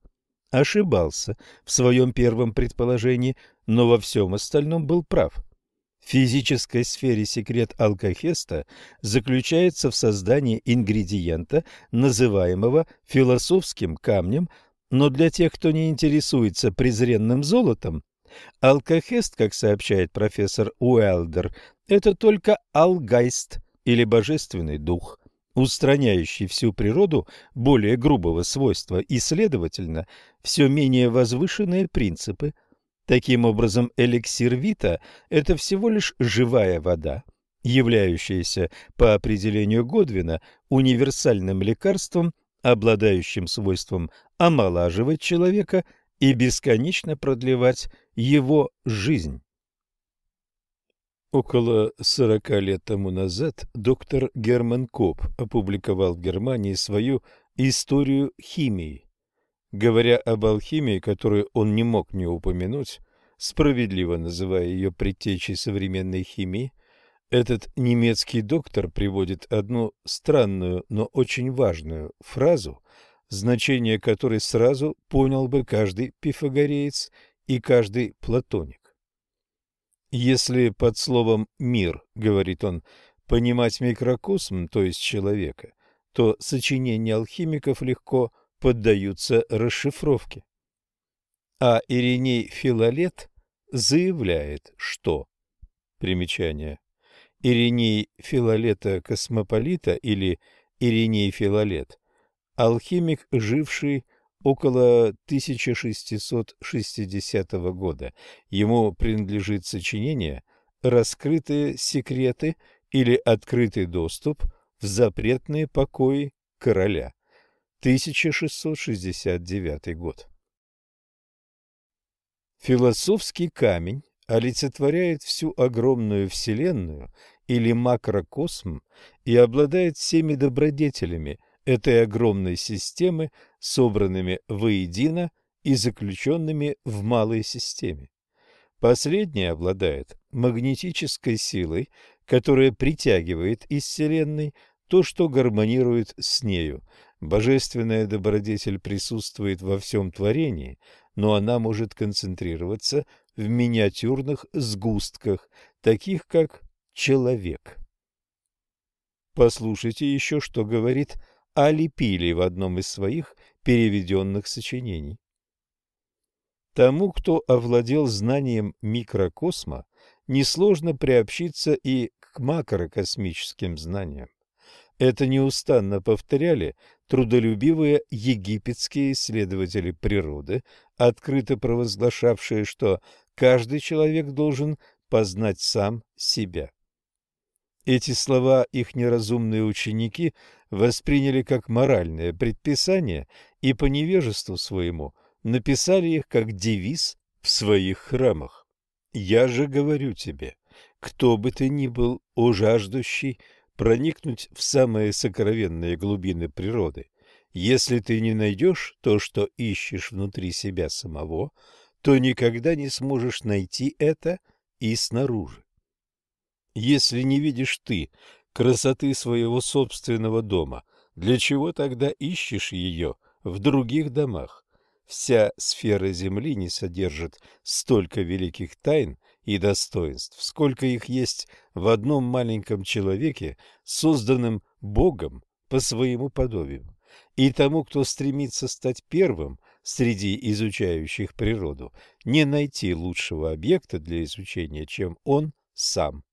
ошибался в своем первом предположении, но во всем остальном был прав. В физической сфере секрет алкохеста заключается в создании ингредиента, называемого философским камнем – но для тех, кто не интересуется презренным золотом, алкохест, как сообщает профессор Уэлдер, это только алгайст или божественный дух, устраняющий всю природу более грубого свойства и, следовательно, все менее возвышенные принципы. Таким образом, эликсир вита – это всего лишь живая вода, являющаяся по определению Годвина универсальным лекарством обладающим свойством омолаживать человека и бесконечно продлевать его жизнь. Около 40 лет тому назад доктор Герман Коп опубликовал в Германии свою «Историю химии». Говоря об алхимии, которую он не мог не упомянуть, справедливо называя ее предтечей современной химии, этот немецкий доктор приводит одну странную, но очень важную фразу, значение которой сразу понял бы каждый пифагореец и каждый платоник. Если под словом «мир», говорит он, понимать микрокосм, то есть человека, то сочинения алхимиков легко поддаются расшифровке. А Ириней Филолет заявляет, что... Примечание. Ириней Филолета Космополита или Ириней Филолет, алхимик, живший около 1660 года. Ему принадлежит сочинение «Раскрытые секреты» или «Открытый доступ в запретные покои короля». 1669 год. Философский камень олицетворяет всю огромную Вселенную или макрокосм и обладает всеми добродетелями этой огромной системы, собранными воедино и заключенными в малой системе. Последняя обладает магнетической силой, которая притягивает из Вселенной то, что гармонирует с нею. Божественная добродетель присутствует во всем творении, но она может концентрироваться в миниатюрных сгустках, таких как человек. Послушайте еще, что говорит Али Пили в одном из своих переведенных сочинений. Тому, кто овладел знанием микрокосма, несложно приобщиться и к макрокосмическим знаниям. Это неустанно повторяли трудолюбивые египетские исследователи природы, открыто провозглашавшие, что Каждый человек должен познать сам себя. Эти слова их неразумные ученики восприняли как моральное предписание и по невежеству своему написали их как девиз в своих храмах. «Я же говорю тебе, кто бы ты ни был, о жаждущий, проникнуть в самые сокровенные глубины природы, если ты не найдешь то, что ищешь внутри себя самого, — то никогда не сможешь найти это и снаружи. Если не видишь ты красоты своего собственного дома, для чего тогда ищешь ее в других домах? Вся сфера Земли не содержит столько великих тайн и достоинств, сколько их есть в одном маленьком человеке, созданном Богом по своему подобию. И тому, кто стремится стать первым – среди изучающих природу не найти лучшего объекта для изучения, чем он сам.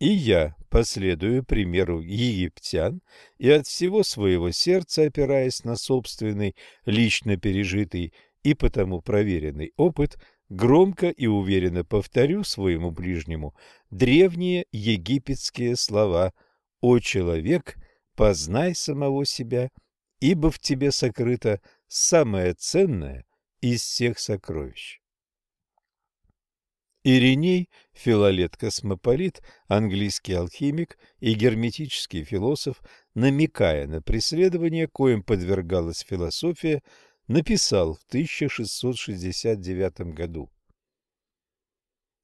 И я последую примеру египтян и от всего своего сердца, опираясь на собственный, лично пережитый и потому проверенный опыт, громко и уверенно повторю своему ближнему древние египетские слова «О человек, познай самого себя, ибо в тебе сокрыто – самое ценное из всех сокровищ. Ириней, филолет-космополит, английский алхимик и герметический философ, намекая на преследование, коим подвергалась философия, написал в 1669 году.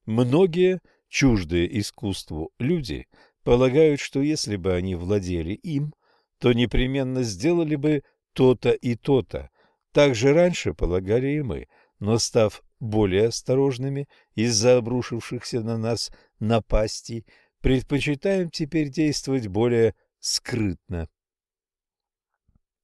Многие чуждые искусству люди полагают, что если бы они владели им, то непременно сделали бы то-то и то-то. Так же раньше полагали и мы, но, став более осторожными из-за обрушившихся на нас напастей, предпочитаем теперь действовать более скрытно.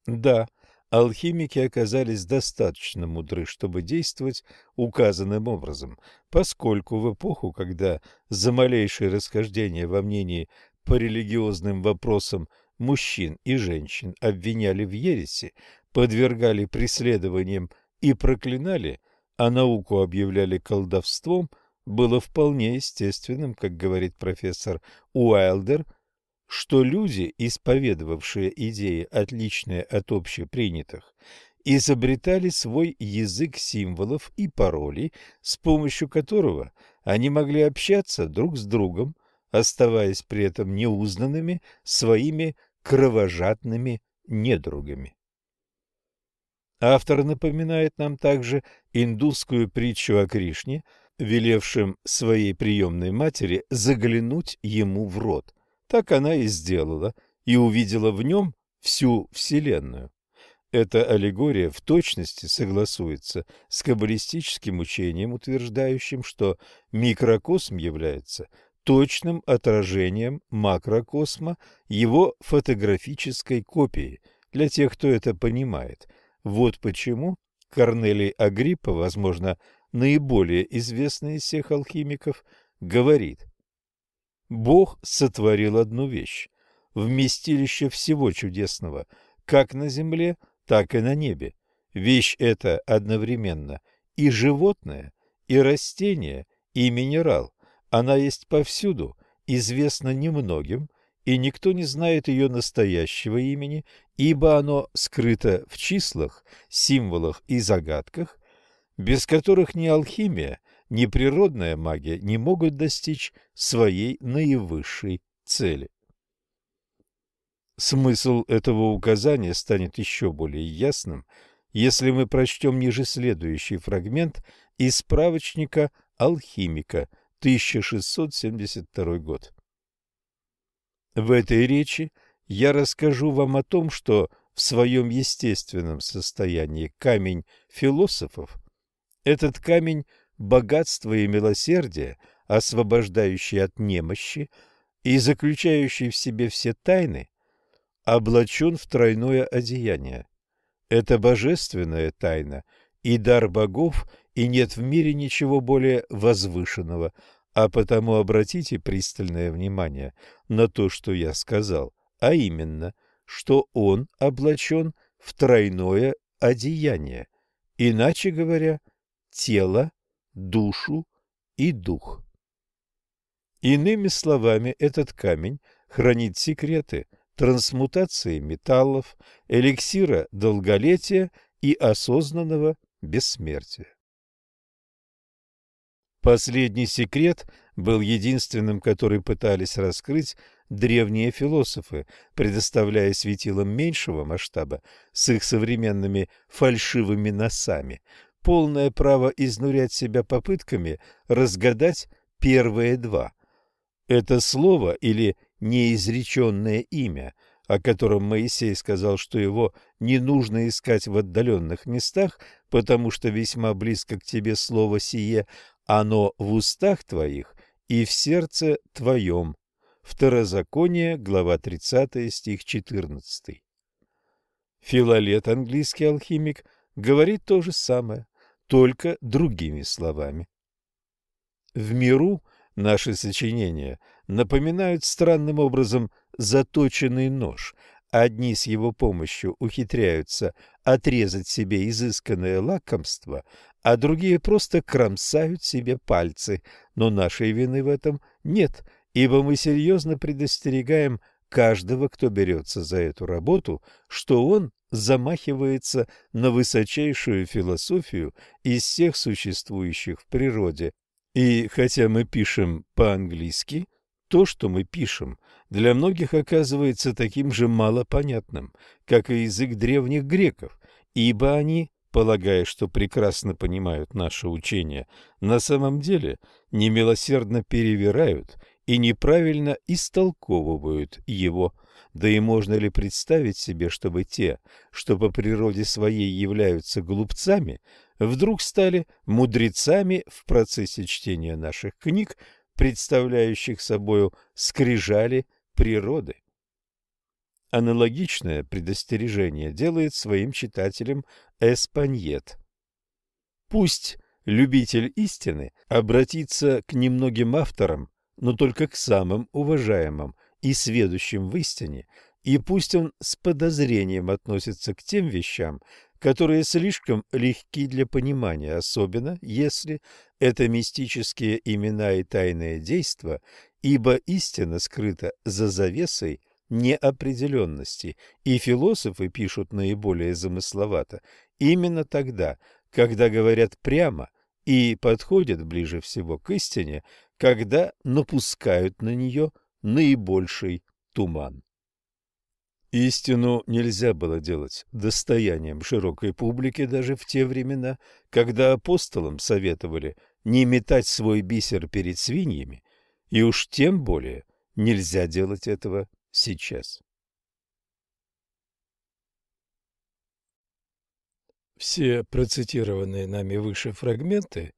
Да, алхимики оказались достаточно мудры, чтобы действовать указанным образом, поскольку в эпоху, когда за малейшее расхождение во мнении по религиозным вопросам – мужчин и женщин обвиняли в ереси, подвергали преследованиям и проклинали, а науку объявляли колдовством, было вполне естественным, как говорит профессор Уайлдер, что люди, исповедовавшие идеи, отличные от общепринятых, изобретали свой язык символов и паролей, с помощью которого они могли общаться друг с другом, оставаясь при этом неузнанными своими кровожадными недругами. Автор напоминает нам также индусскую притчу о Кришне, велевшем своей приемной матери заглянуть ему в рот. Так она и сделала, и увидела в нем всю Вселенную. Эта аллегория в точности согласуется с каббалистическим учением, утверждающим, что микрокосм является – точным отражением макрокосма его фотографической копии, для тех, кто это понимает. Вот почему Корнелий Агриппа, возможно, наиболее известный из всех алхимиков, говорит «Бог сотворил одну вещь – вместилище всего чудесного, как на земле, так и на небе. Вещь эта одновременно и животное, и растение, и минерал, она есть повсюду, известна немногим, и никто не знает ее настоящего имени, ибо оно скрыто в числах, символах и загадках, без которых ни алхимия, ни природная магия не могут достичь своей наивысшей цели. Смысл этого указания станет еще более ясным, если мы прочтем ниже следующий фрагмент из справочника «Алхимика» 1672 год. В этой речи я расскажу вам о том, что в своем естественном состоянии камень философов, этот камень богатства и милосердия, освобождающий от немощи и заключающий в себе все тайны, облачен в тройное одеяние. Это божественная тайна и дар богов – и нет в мире ничего более возвышенного, а потому обратите пристальное внимание на то, что я сказал, а именно, что он облачен в тройное одеяние, иначе говоря, тело, душу и дух. Иными словами, этот камень хранит секреты трансмутации металлов, эликсира долголетия и осознанного бессмертия. Последний секрет был единственным, который пытались раскрыть древние философы, предоставляя светилам меньшего масштаба с их современными фальшивыми носами полное право изнурять себя попытками разгадать первые два. Это слово или неизреченное имя, о котором Моисей сказал, что его не нужно искать в отдаленных местах, потому что весьма близко к тебе слово сие, оно в устах твоих и в сердце твоем». Второзаконие, глава 30, стих 14. Филолет, английский алхимик, говорит то же самое, только другими словами. В миру наши сочинения напоминают странным образом заточенный нож, одни с его помощью ухитряются отрезать себе изысканное лакомство, а другие просто кромсают себе пальцы, но нашей вины в этом нет, ибо мы серьезно предостерегаем каждого, кто берется за эту работу, что он замахивается на высочайшую философию из всех существующих в природе. И хотя мы пишем по-английски, то, что мы пишем, для многих оказывается таким же малопонятным, как и язык древних греков, ибо они, полагая, что прекрасно понимают наше учение, на самом деле немилосердно перевирают и неправильно истолковывают его. Да и можно ли представить себе, чтобы те, что по природе своей являются глупцами, вдруг стали мудрецами в процессе чтения наших книг, представляющих собою скрижали природы. Аналогичное предостережение делает своим читателям Эспаньет. Пусть любитель истины обратится к немногим авторам, но только к самым уважаемым и сведущим в истине, и пусть он с подозрением относится к тем вещам, которые слишком легки для понимания, особенно если это мистические имена и тайные действия, ибо истина скрыта за завесой неопределенности, и философы пишут наиболее замысловато именно тогда, когда говорят прямо и подходят ближе всего к истине, когда напускают на нее наибольший туман. Истину нельзя было делать достоянием широкой публики даже в те времена, когда апостолам советовали не метать свой бисер перед свиньями, и уж тем более нельзя делать этого сейчас. Все процитированные нами выше фрагменты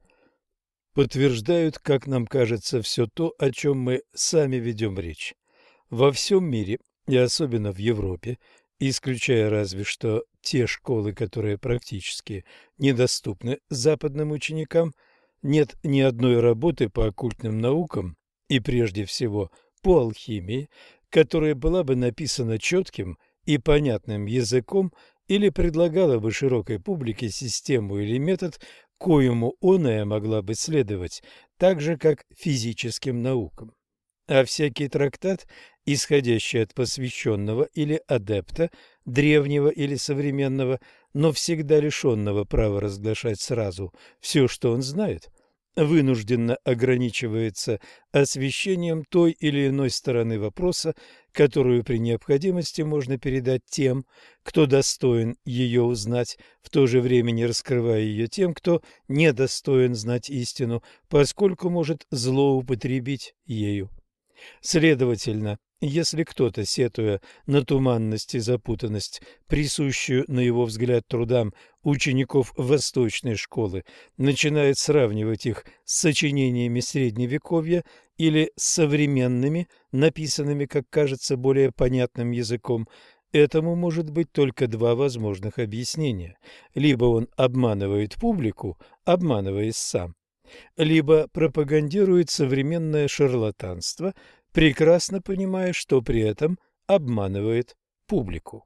подтверждают, как нам кажется, все то, о чем мы сами ведем речь. Во всем мире, и особенно в Европе, исключая разве что те школы, которые практически недоступны западным ученикам, нет ни одной работы по оккультным наукам, и прежде всего по алхимии, которая была бы написана четким и понятным языком или предлагала бы широкой публике систему или метод, коему оная могла бы следовать, так же, как физическим наукам. А всякий трактат, исходящий от посвященного или адепта, древнего или современного, но всегда лишенного права разглашать сразу все, что он знает – вынужденно ограничивается освещением той или иной стороны вопроса, которую при необходимости можно передать тем, кто достоин ее узнать, в то же время не раскрывая ее тем, кто не достоин знать истину, поскольку может злоупотребить ею. Следовательно, если кто-то, сетуя на туманность и запутанность, присущую, на его взгляд, трудам учеников восточной школы начинает сравнивать их с сочинениями средневековья или с современными, написанными, как кажется, более понятным языком, этому может быть только два возможных объяснения. Либо он обманывает публику, обманываясь сам, либо пропагандирует современное шарлатанство, прекрасно понимая, что при этом обманывает публику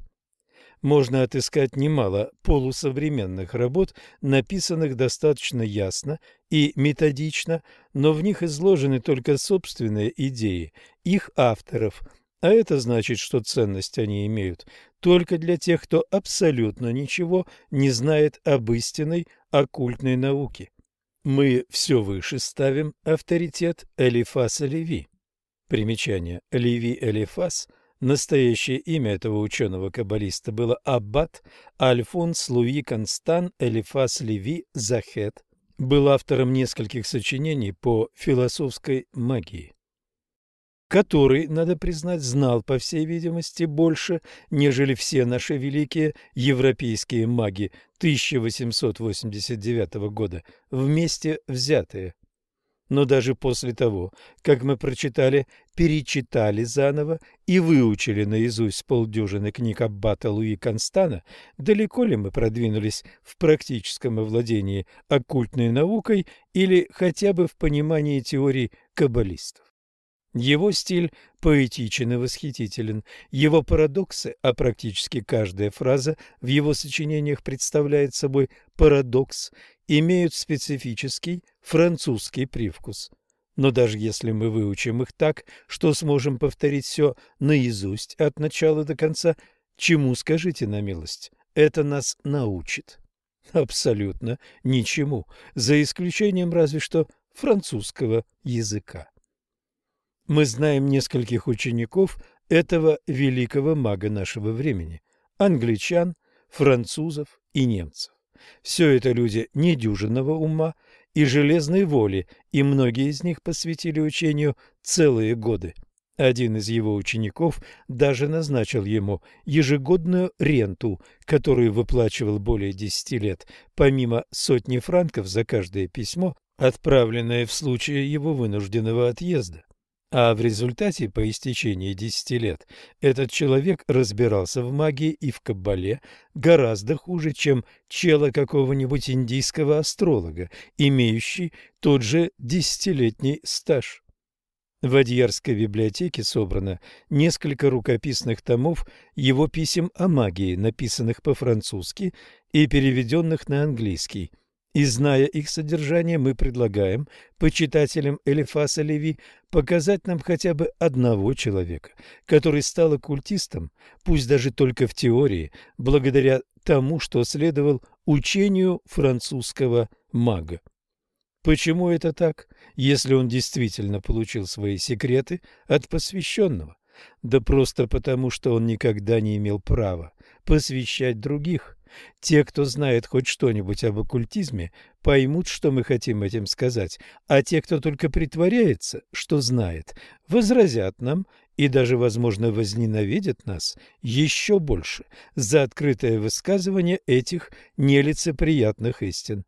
можно отыскать немало полусовременных работ, написанных достаточно ясно и методично, но в них изложены только собственные идеи их авторов, а это значит, что ценность они имеют только для тех, кто абсолютно ничего не знает об истинной оккультной науке. Мы все выше ставим авторитет Элифаса Леви. Примечание. Леви Элифас – Настоящее имя этого ученого-каббалиста было Аббат Альфонс Луи Констан Элифас Леви Захет. Был автором нескольких сочинений по философской магии, который, надо признать, знал, по всей видимости, больше, нежели все наши великие европейские маги 1889 года, вместе взятые но даже после того, как мы прочитали, перечитали заново и выучили наизусть полдюжины книг Аббата Луи Констана, далеко ли мы продвинулись в практическом овладении оккультной наукой или хотя бы в понимании теорий каббалистов? Его стиль поэтичен и восхитителен, его парадоксы, а практически каждая фраза в его сочинениях представляет собой парадокс, имеют специфический французский привкус. Но даже если мы выучим их так, что сможем повторить все наизусть от начала до конца, чему, скажите на милость, это нас научит? Абсолютно ничему, за исключением разве что французского языка. Мы знаем нескольких учеников этого великого мага нашего времени – англичан, французов и немцев. Все это люди недюжинного ума и железной воли, и многие из них посвятили учению целые годы. Один из его учеников даже назначил ему ежегодную ренту, которую выплачивал более десяти лет, помимо сотни франков за каждое письмо, отправленное в случае его вынужденного отъезда. А в результате, по истечении десяти лет, этот человек разбирался в магии и в каббале гораздо хуже, чем чело какого-нибудь индийского астролога, имеющий тот же десятилетний стаж. В Адьярской библиотеке собрано несколько рукописных томов его писем о магии, написанных по-французски и переведенных на английский – и зная их содержание, мы предлагаем почитателям Элифаса Леви показать нам хотя бы одного человека, который стал оккультистом, пусть даже только в теории, благодаря тому, что следовал учению французского мага. Почему это так, если он действительно получил свои секреты от посвященного? Да просто потому, что он никогда не имел права посвящать других. Те, кто знает хоть что-нибудь об оккультизме, поймут, что мы хотим этим сказать, а те, кто только притворяется, что знает, возразят нам и даже, возможно, возненавидят нас еще больше за открытое высказывание этих нелицеприятных истин.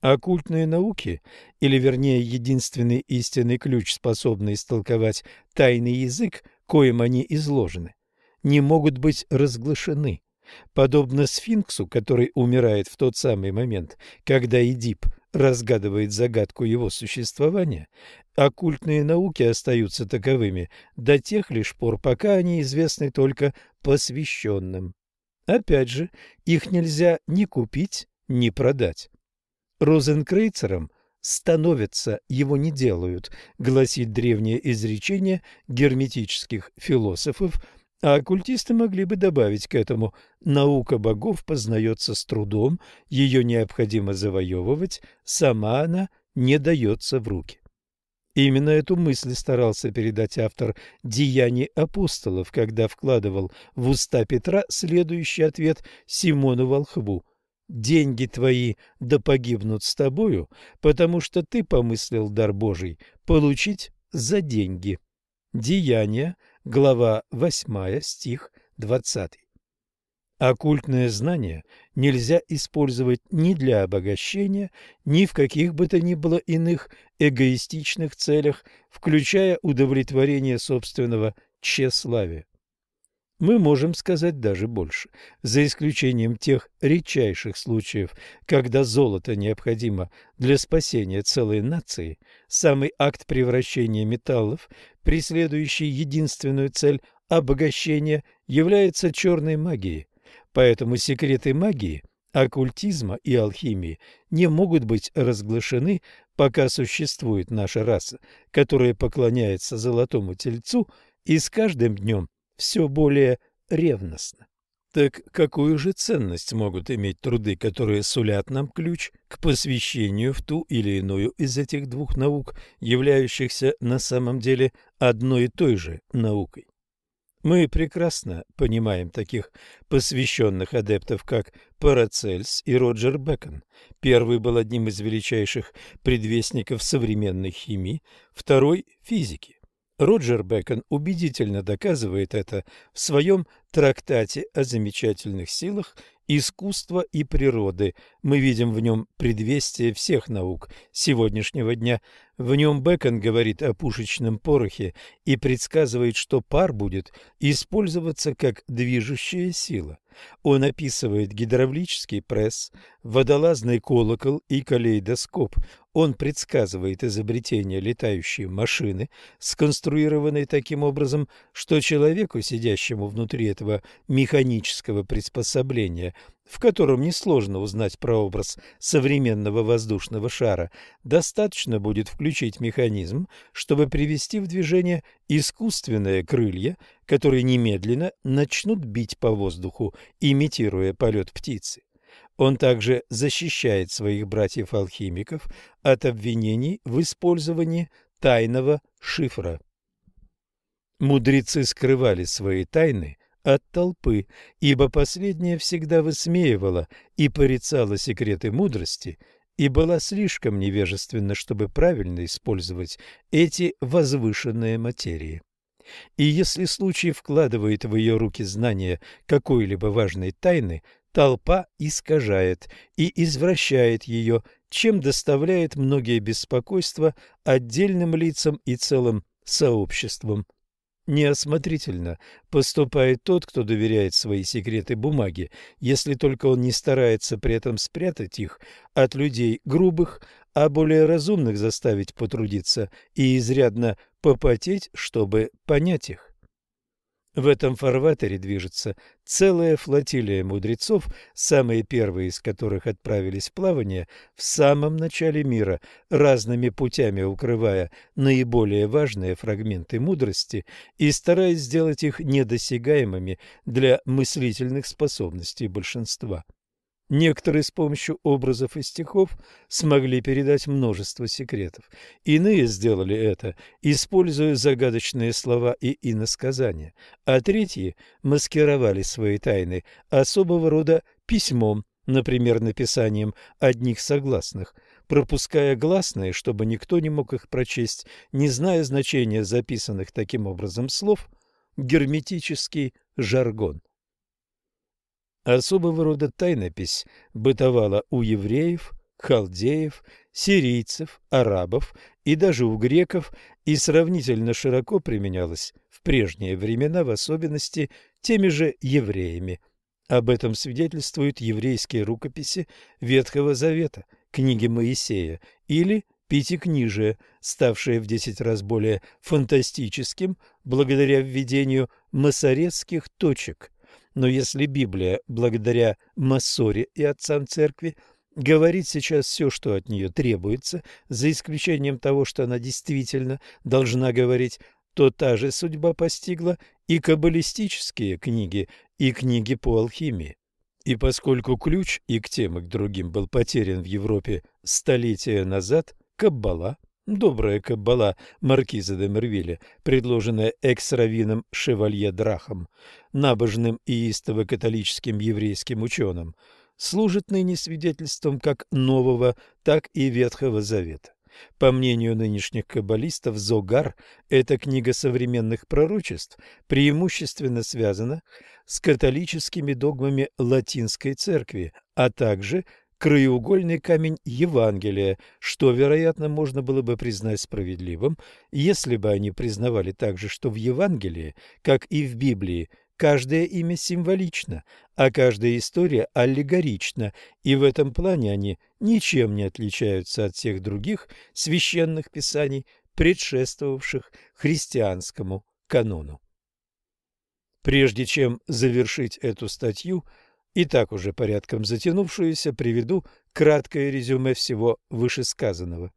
Оккультные науки, или вернее единственный истинный ключ, способный истолковать тайный язык, коим они изложены – не могут быть разглашены. Подобно сфинксу, который умирает в тот самый момент, когда Эдип разгадывает загадку его существования, оккультные науки остаются таковыми до тех лишь пор, пока они известны только посвященным. Опять же, их нельзя ни купить, ни продать. Розенкрейцером становятся, его не делают, гласит древнее изречение герметических философов – а оккультисты могли бы добавить к этому «наука богов познается с трудом, ее необходимо завоевывать, сама она не дается в руки». Именно эту мысль старался передать автор «Деяний апостолов», когда вкладывал в уста Петра следующий ответ Симону Волхву – Деньги твои да погибнут с тобою, потому что ты помыслил дар Божий получить за деньги. Деяния глава 8, стих 20. Оккультное знание нельзя использовать ни для обогащения, ни в каких бы то ни было иных эгоистичных целях, включая удовлетворение собственного тщеславия. Мы можем сказать даже больше, за исключением тех редчайших случаев, когда золото необходимо для спасения целой нации, самый акт превращения металлов, преследующий единственную цель обогащения, является черной магией. Поэтому секреты магии, оккультизма и алхимии не могут быть разглашены, пока существует наша раса, которая поклоняется золотому тельцу и с каждым днем все более ревностно. Так какую же ценность могут иметь труды, которые сулят нам ключ к посвящению в ту или иную из этих двух наук, являющихся на самом деле одной и той же наукой? Мы прекрасно понимаем таких посвященных адептов, как Парацельс и Роджер Бекон. Первый был одним из величайших предвестников современной химии, второй – физики. Роджер Бэкон убедительно доказывает это в своем трактате о замечательных силах искусства и природы. Мы видим в нем предвестие всех наук сегодняшнего дня. В нем Бэкон говорит о пушечном порохе и предсказывает, что пар будет использоваться как движущая сила. Он описывает гидравлический пресс, водолазный колокол и калейдоскоп. Он предсказывает изобретение летающей машины, сконструированной таким образом, что человеку, сидящему внутри этого механического приспособления, в котором несложно узнать прообраз современного воздушного шара, достаточно будет включить механизм, чтобы привести в движение искусственные крылья, которые немедленно начнут бить по воздуху, имитируя полет птицы. Он также защищает своих братьев-алхимиков от обвинений в использовании тайного шифра. Мудрецы скрывали свои тайны от толпы, ибо последняя всегда высмеивала и порицала секреты мудрости и была слишком невежественна, чтобы правильно использовать эти возвышенные материи. И если случай вкладывает в ее руки знания какой-либо важной тайны – толпа искажает и извращает ее, чем доставляет многие беспокойства отдельным лицам и целым сообществам. Неосмотрительно поступает тот, кто доверяет свои секреты бумаге, если только он не старается при этом спрятать их от людей грубых, а более разумных заставить потрудиться и изрядно попотеть, чтобы понять их. В этом фарватере движется целая флотилия мудрецов, самые первые из которых отправились в плавание в самом начале мира, разными путями укрывая наиболее важные фрагменты мудрости и стараясь сделать их недосягаемыми для мыслительных способностей большинства. Некоторые с помощью образов и стихов смогли передать множество секретов. Иные сделали это, используя загадочные слова и иносказания, а третьи маскировали свои тайны особого рода письмом, например, написанием одних согласных, пропуская гласные, чтобы никто не мог их прочесть, не зная значения записанных таким образом слов, герметический жаргон. Особого рода тайнопись бытовала у евреев, халдеев, сирийцев, арабов и даже у греков и сравнительно широко применялась в прежние времена, в особенности теми же евреями. Об этом свидетельствуют еврейские рукописи Ветхого Завета, книги Моисея или Пятикнижие, ставшее в десять раз более фантастическим благодаря введению масорецких точек – но если Библия, благодаря Массоре и отцам церкви, говорит сейчас все, что от нее требуется, за исключением того, что она действительно должна говорить, то та же судьба постигла и каббалистические книги, и книги по алхимии. И поскольку ключ и к тем, и к другим был потерян в Европе столетия назад, Каббала Добрая каббала маркиза де Мервилля, предложенная экс-раввином Шевалье Драхом, набожным и истово-католическим еврейским ученым, служит ныне свидетельством как Нового, так и Ветхого Завета. По мнению нынешних каббалистов, Зогар – эта книга современных пророчеств, преимущественно связана с католическими догмами латинской церкви, а также краеугольный камень Евангелия, что, вероятно, можно было бы признать справедливым, если бы они признавали также, что в Евангелии, как и в Библии, каждое имя символично, а каждая история аллегорична, и в этом плане они ничем не отличаются от всех других священных писаний, предшествовавших христианскому канону. Прежде чем завершить эту статью, и так уже порядком затянувшуюся, приведу краткое резюме всего вышесказанного.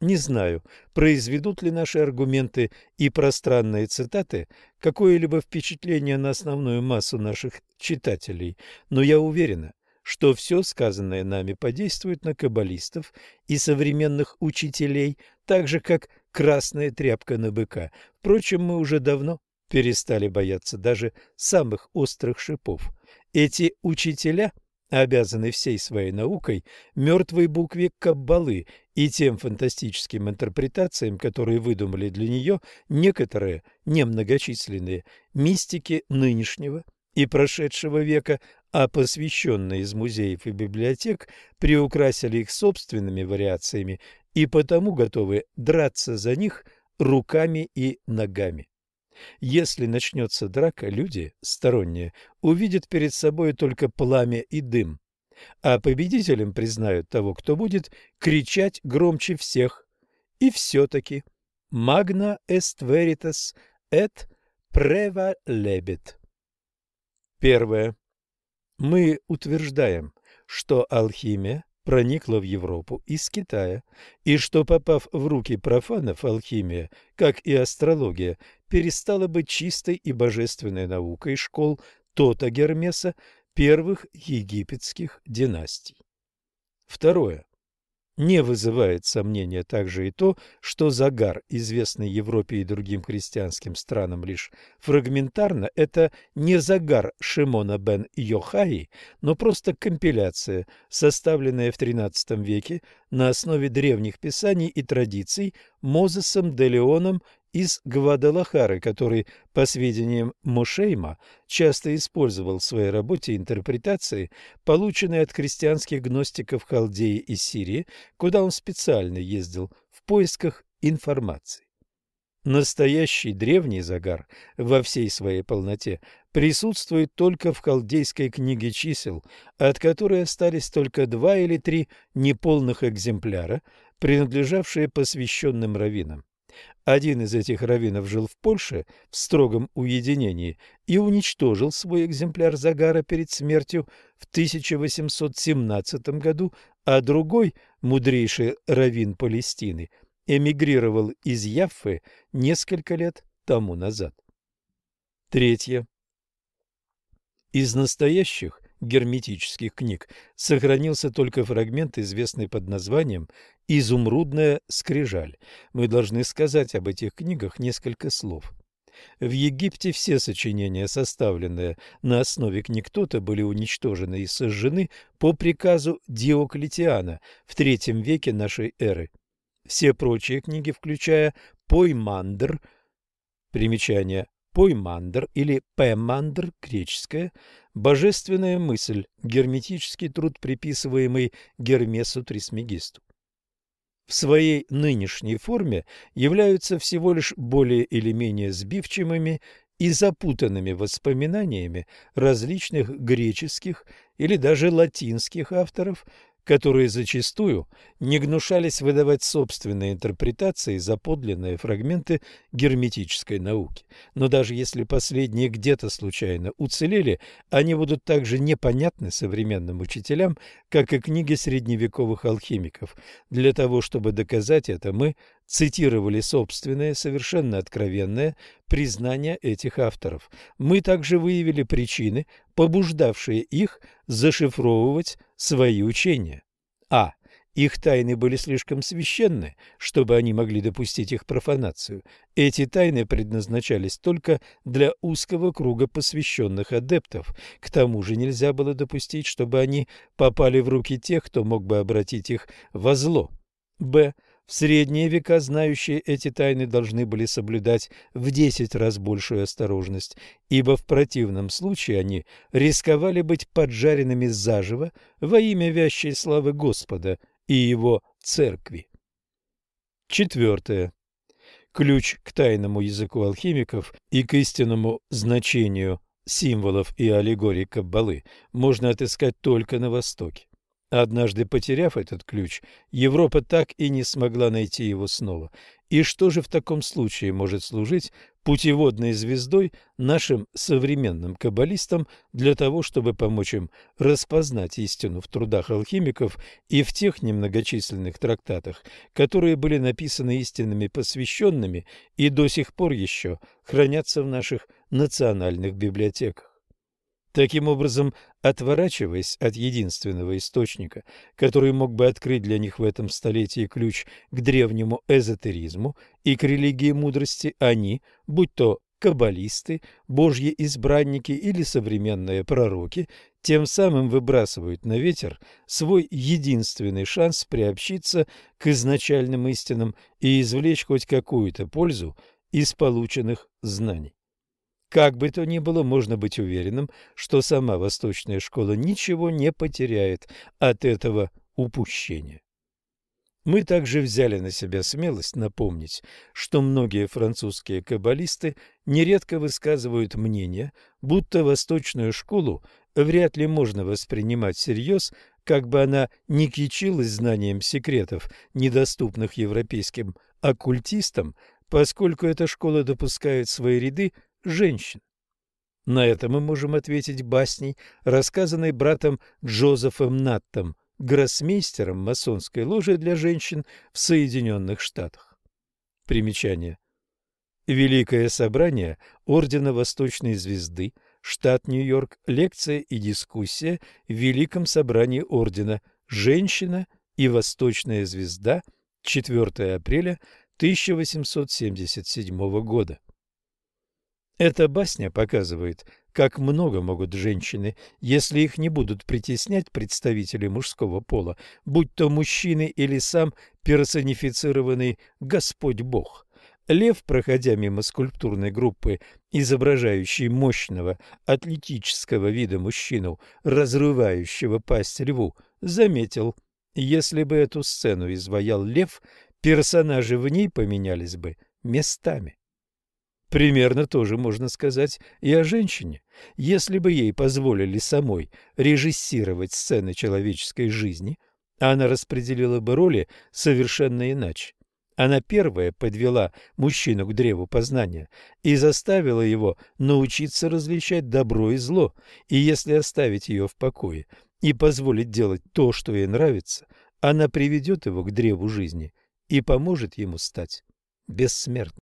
Не знаю, произведут ли наши аргументы и пространные цитаты какое-либо впечатление на основную массу наших читателей, но я уверена, что все сказанное нами подействует на каббалистов и современных учителей, так же, как красная тряпка на быка. Впрочем, мы уже давно перестали бояться даже самых острых шипов – эти учителя обязаны всей своей наукой мертвой букве Каббалы и тем фантастическим интерпретациям, которые выдумали для нее некоторые немногочисленные мистики нынешнего и прошедшего века, а посвященные из музеев и библиотек приукрасили их собственными вариациями и потому готовы драться за них руками и ногами. Если начнется драка, люди, сторонние, увидят перед собой только пламя и дым, а победителем признают того, кто будет кричать громче всех. И все-таки «Magna est veritas et prevalebit». Первое. Мы утверждаем, что алхимия проникла в Европу из Китая, и что, попав в руки профанов, алхимия, как и астрология, перестала быть чистой и божественной наукой школ Тота Гермеса первых египетских династий. Второе. Не вызывает сомнения также и то, что загар, известный Европе и другим христианским странам лишь фрагментарно, это не загар Шимона бен Йохаи, но просто компиляция, составленная в XIII веке на основе древних писаний и традиций Мозесом де Леоном из Гвадалахары, который, по сведениям Мошейма, часто использовал в своей работе интерпретации, полученные от христианских гностиков Халдеи и Сирии, куда он специально ездил в поисках информации. Настоящий древний загар во всей своей полноте присутствует только в халдейской книге чисел, от которой остались только два или три неполных экземпляра, принадлежавшие посвященным раввинам. Один из этих раввинов жил в Польше в строгом уединении и уничтожил свой экземпляр загара перед смертью в 1817 году, а другой, мудрейший раввин Палестины, эмигрировал из Яффы несколько лет тому назад. Третье. Из настоящих герметических книг сохранился только фрагмент, известный под названием «Изумрудная скрижаль». Мы должны сказать об этих книгах несколько слов. В Египте все сочинения, составленные на основе книг Тота, были уничтожены и сожжены по приказу Диоклетиана в III веке нашей эры. Все прочие книги, включая «Поймандр», примечание Поймандр или Пэмандр, греческое, божественная мысль, герметический труд, приписываемый Гермесу Трисмегисту. В своей нынешней форме являются всего лишь более или менее сбивчивыми и запутанными воспоминаниями различных греческих или даже латинских авторов, которые зачастую не гнушались выдавать собственные интерпретации за подлинные фрагменты герметической науки. Но даже если последние где-то случайно уцелели, они будут так же непонятны современным учителям, как и книги средневековых алхимиков. Для того, чтобы доказать это, мы цитировали собственное совершенно откровенное признание этих авторов. Мы также выявили причины, побуждавшие их зашифровывать свои учения. А. Их тайны были слишком священны, чтобы они могли допустить их профанацию. Эти тайны предназначались только для узкого круга посвященных адептов. К тому же нельзя было допустить, чтобы они попали в руки тех, кто мог бы обратить их во зло. Б. В средние века знающие эти тайны должны были соблюдать в десять раз большую осторожность, ибо в противном случае они рисковали быть поджаренными заживо во имя вящей славы Господа и его церкви. Четвертое. Ключ к тайному языку алхимиков и к истинному значению символов и аллегорий Каббалы можно отыскать только на Востоке. Однажды потеряв этот ключ, Европа так и не смогла найти его снова. И что же в таком случае может служить путеводной звездой нашим современным каббалистам для того, чтобы помочь им распознать истину в трудах алхимиков и в тех немногочисленных трактатах, которые были написаны истинными посвященными и до сих пор еще хранятся в наших национальных библиотеках? Таким образом, отворачиваясь от единственного источника, который мог бы открыть для них в этом столетии ключ к древнему эзотеризму и к религии мудрости, они, будь то каббалисты, божьи избранники или современные пророки, тем самым выбрасывают на ветер свой единственный шанс приобщиться к изначальным истинам и извлечь хоть какую-то пользу из полученных знаний. Как бы то ни было, можно быть уверенным, что сама восточная школа ничего не потеряет от этого упущения. Мы также взяли на себя смелость напомнить, что многие французские каббалисты нередко высказывают мнение, будто восточную школу вряд ли можно воспринимать всерьез, как бы она ни кичилась знанием секретов, недоступных европейским оккультистам, поскольку эта школа допускает в свои ряды женщин? На это мы можем ответить басней, рассказанной братом Джозефом Наттом, гроссмейстером масонской ложи для женщин в Соединенных Штатах. Примечание. Великое собрание Ордена Восточной Звезды, штат Нью-Йорк, лекция и дискуссия в Великом собрании Ордена «Женщина и Восточная Звезда» 4 апреля 1877 года. Эта басня показывает, как много могут женщины, если их не будут притеснять представители мужского пола, будь то мужчины или сам персонифицированный Господь Бог. Лев, проходя мимо скульптурной группы, изображающей мощного атлетического вида мужчину, разрывающего пасть льву, заметил, если бы эту сцену изваял лев, персонажи в ней поменялись бы местами. Примерно тоже можно сказать и о женщине. Если бы ей позволили самой режиссировать сцены человеческой жизни, она распределила бы роли совершенно иначе. Она первая подвела мужчину к древу познания и заставила его научиться различать добро и зло, и если оставить ее в покое и позволить делать то, что ей нравится, она приведет его к древу жизни и поможет ему стать бессмертным.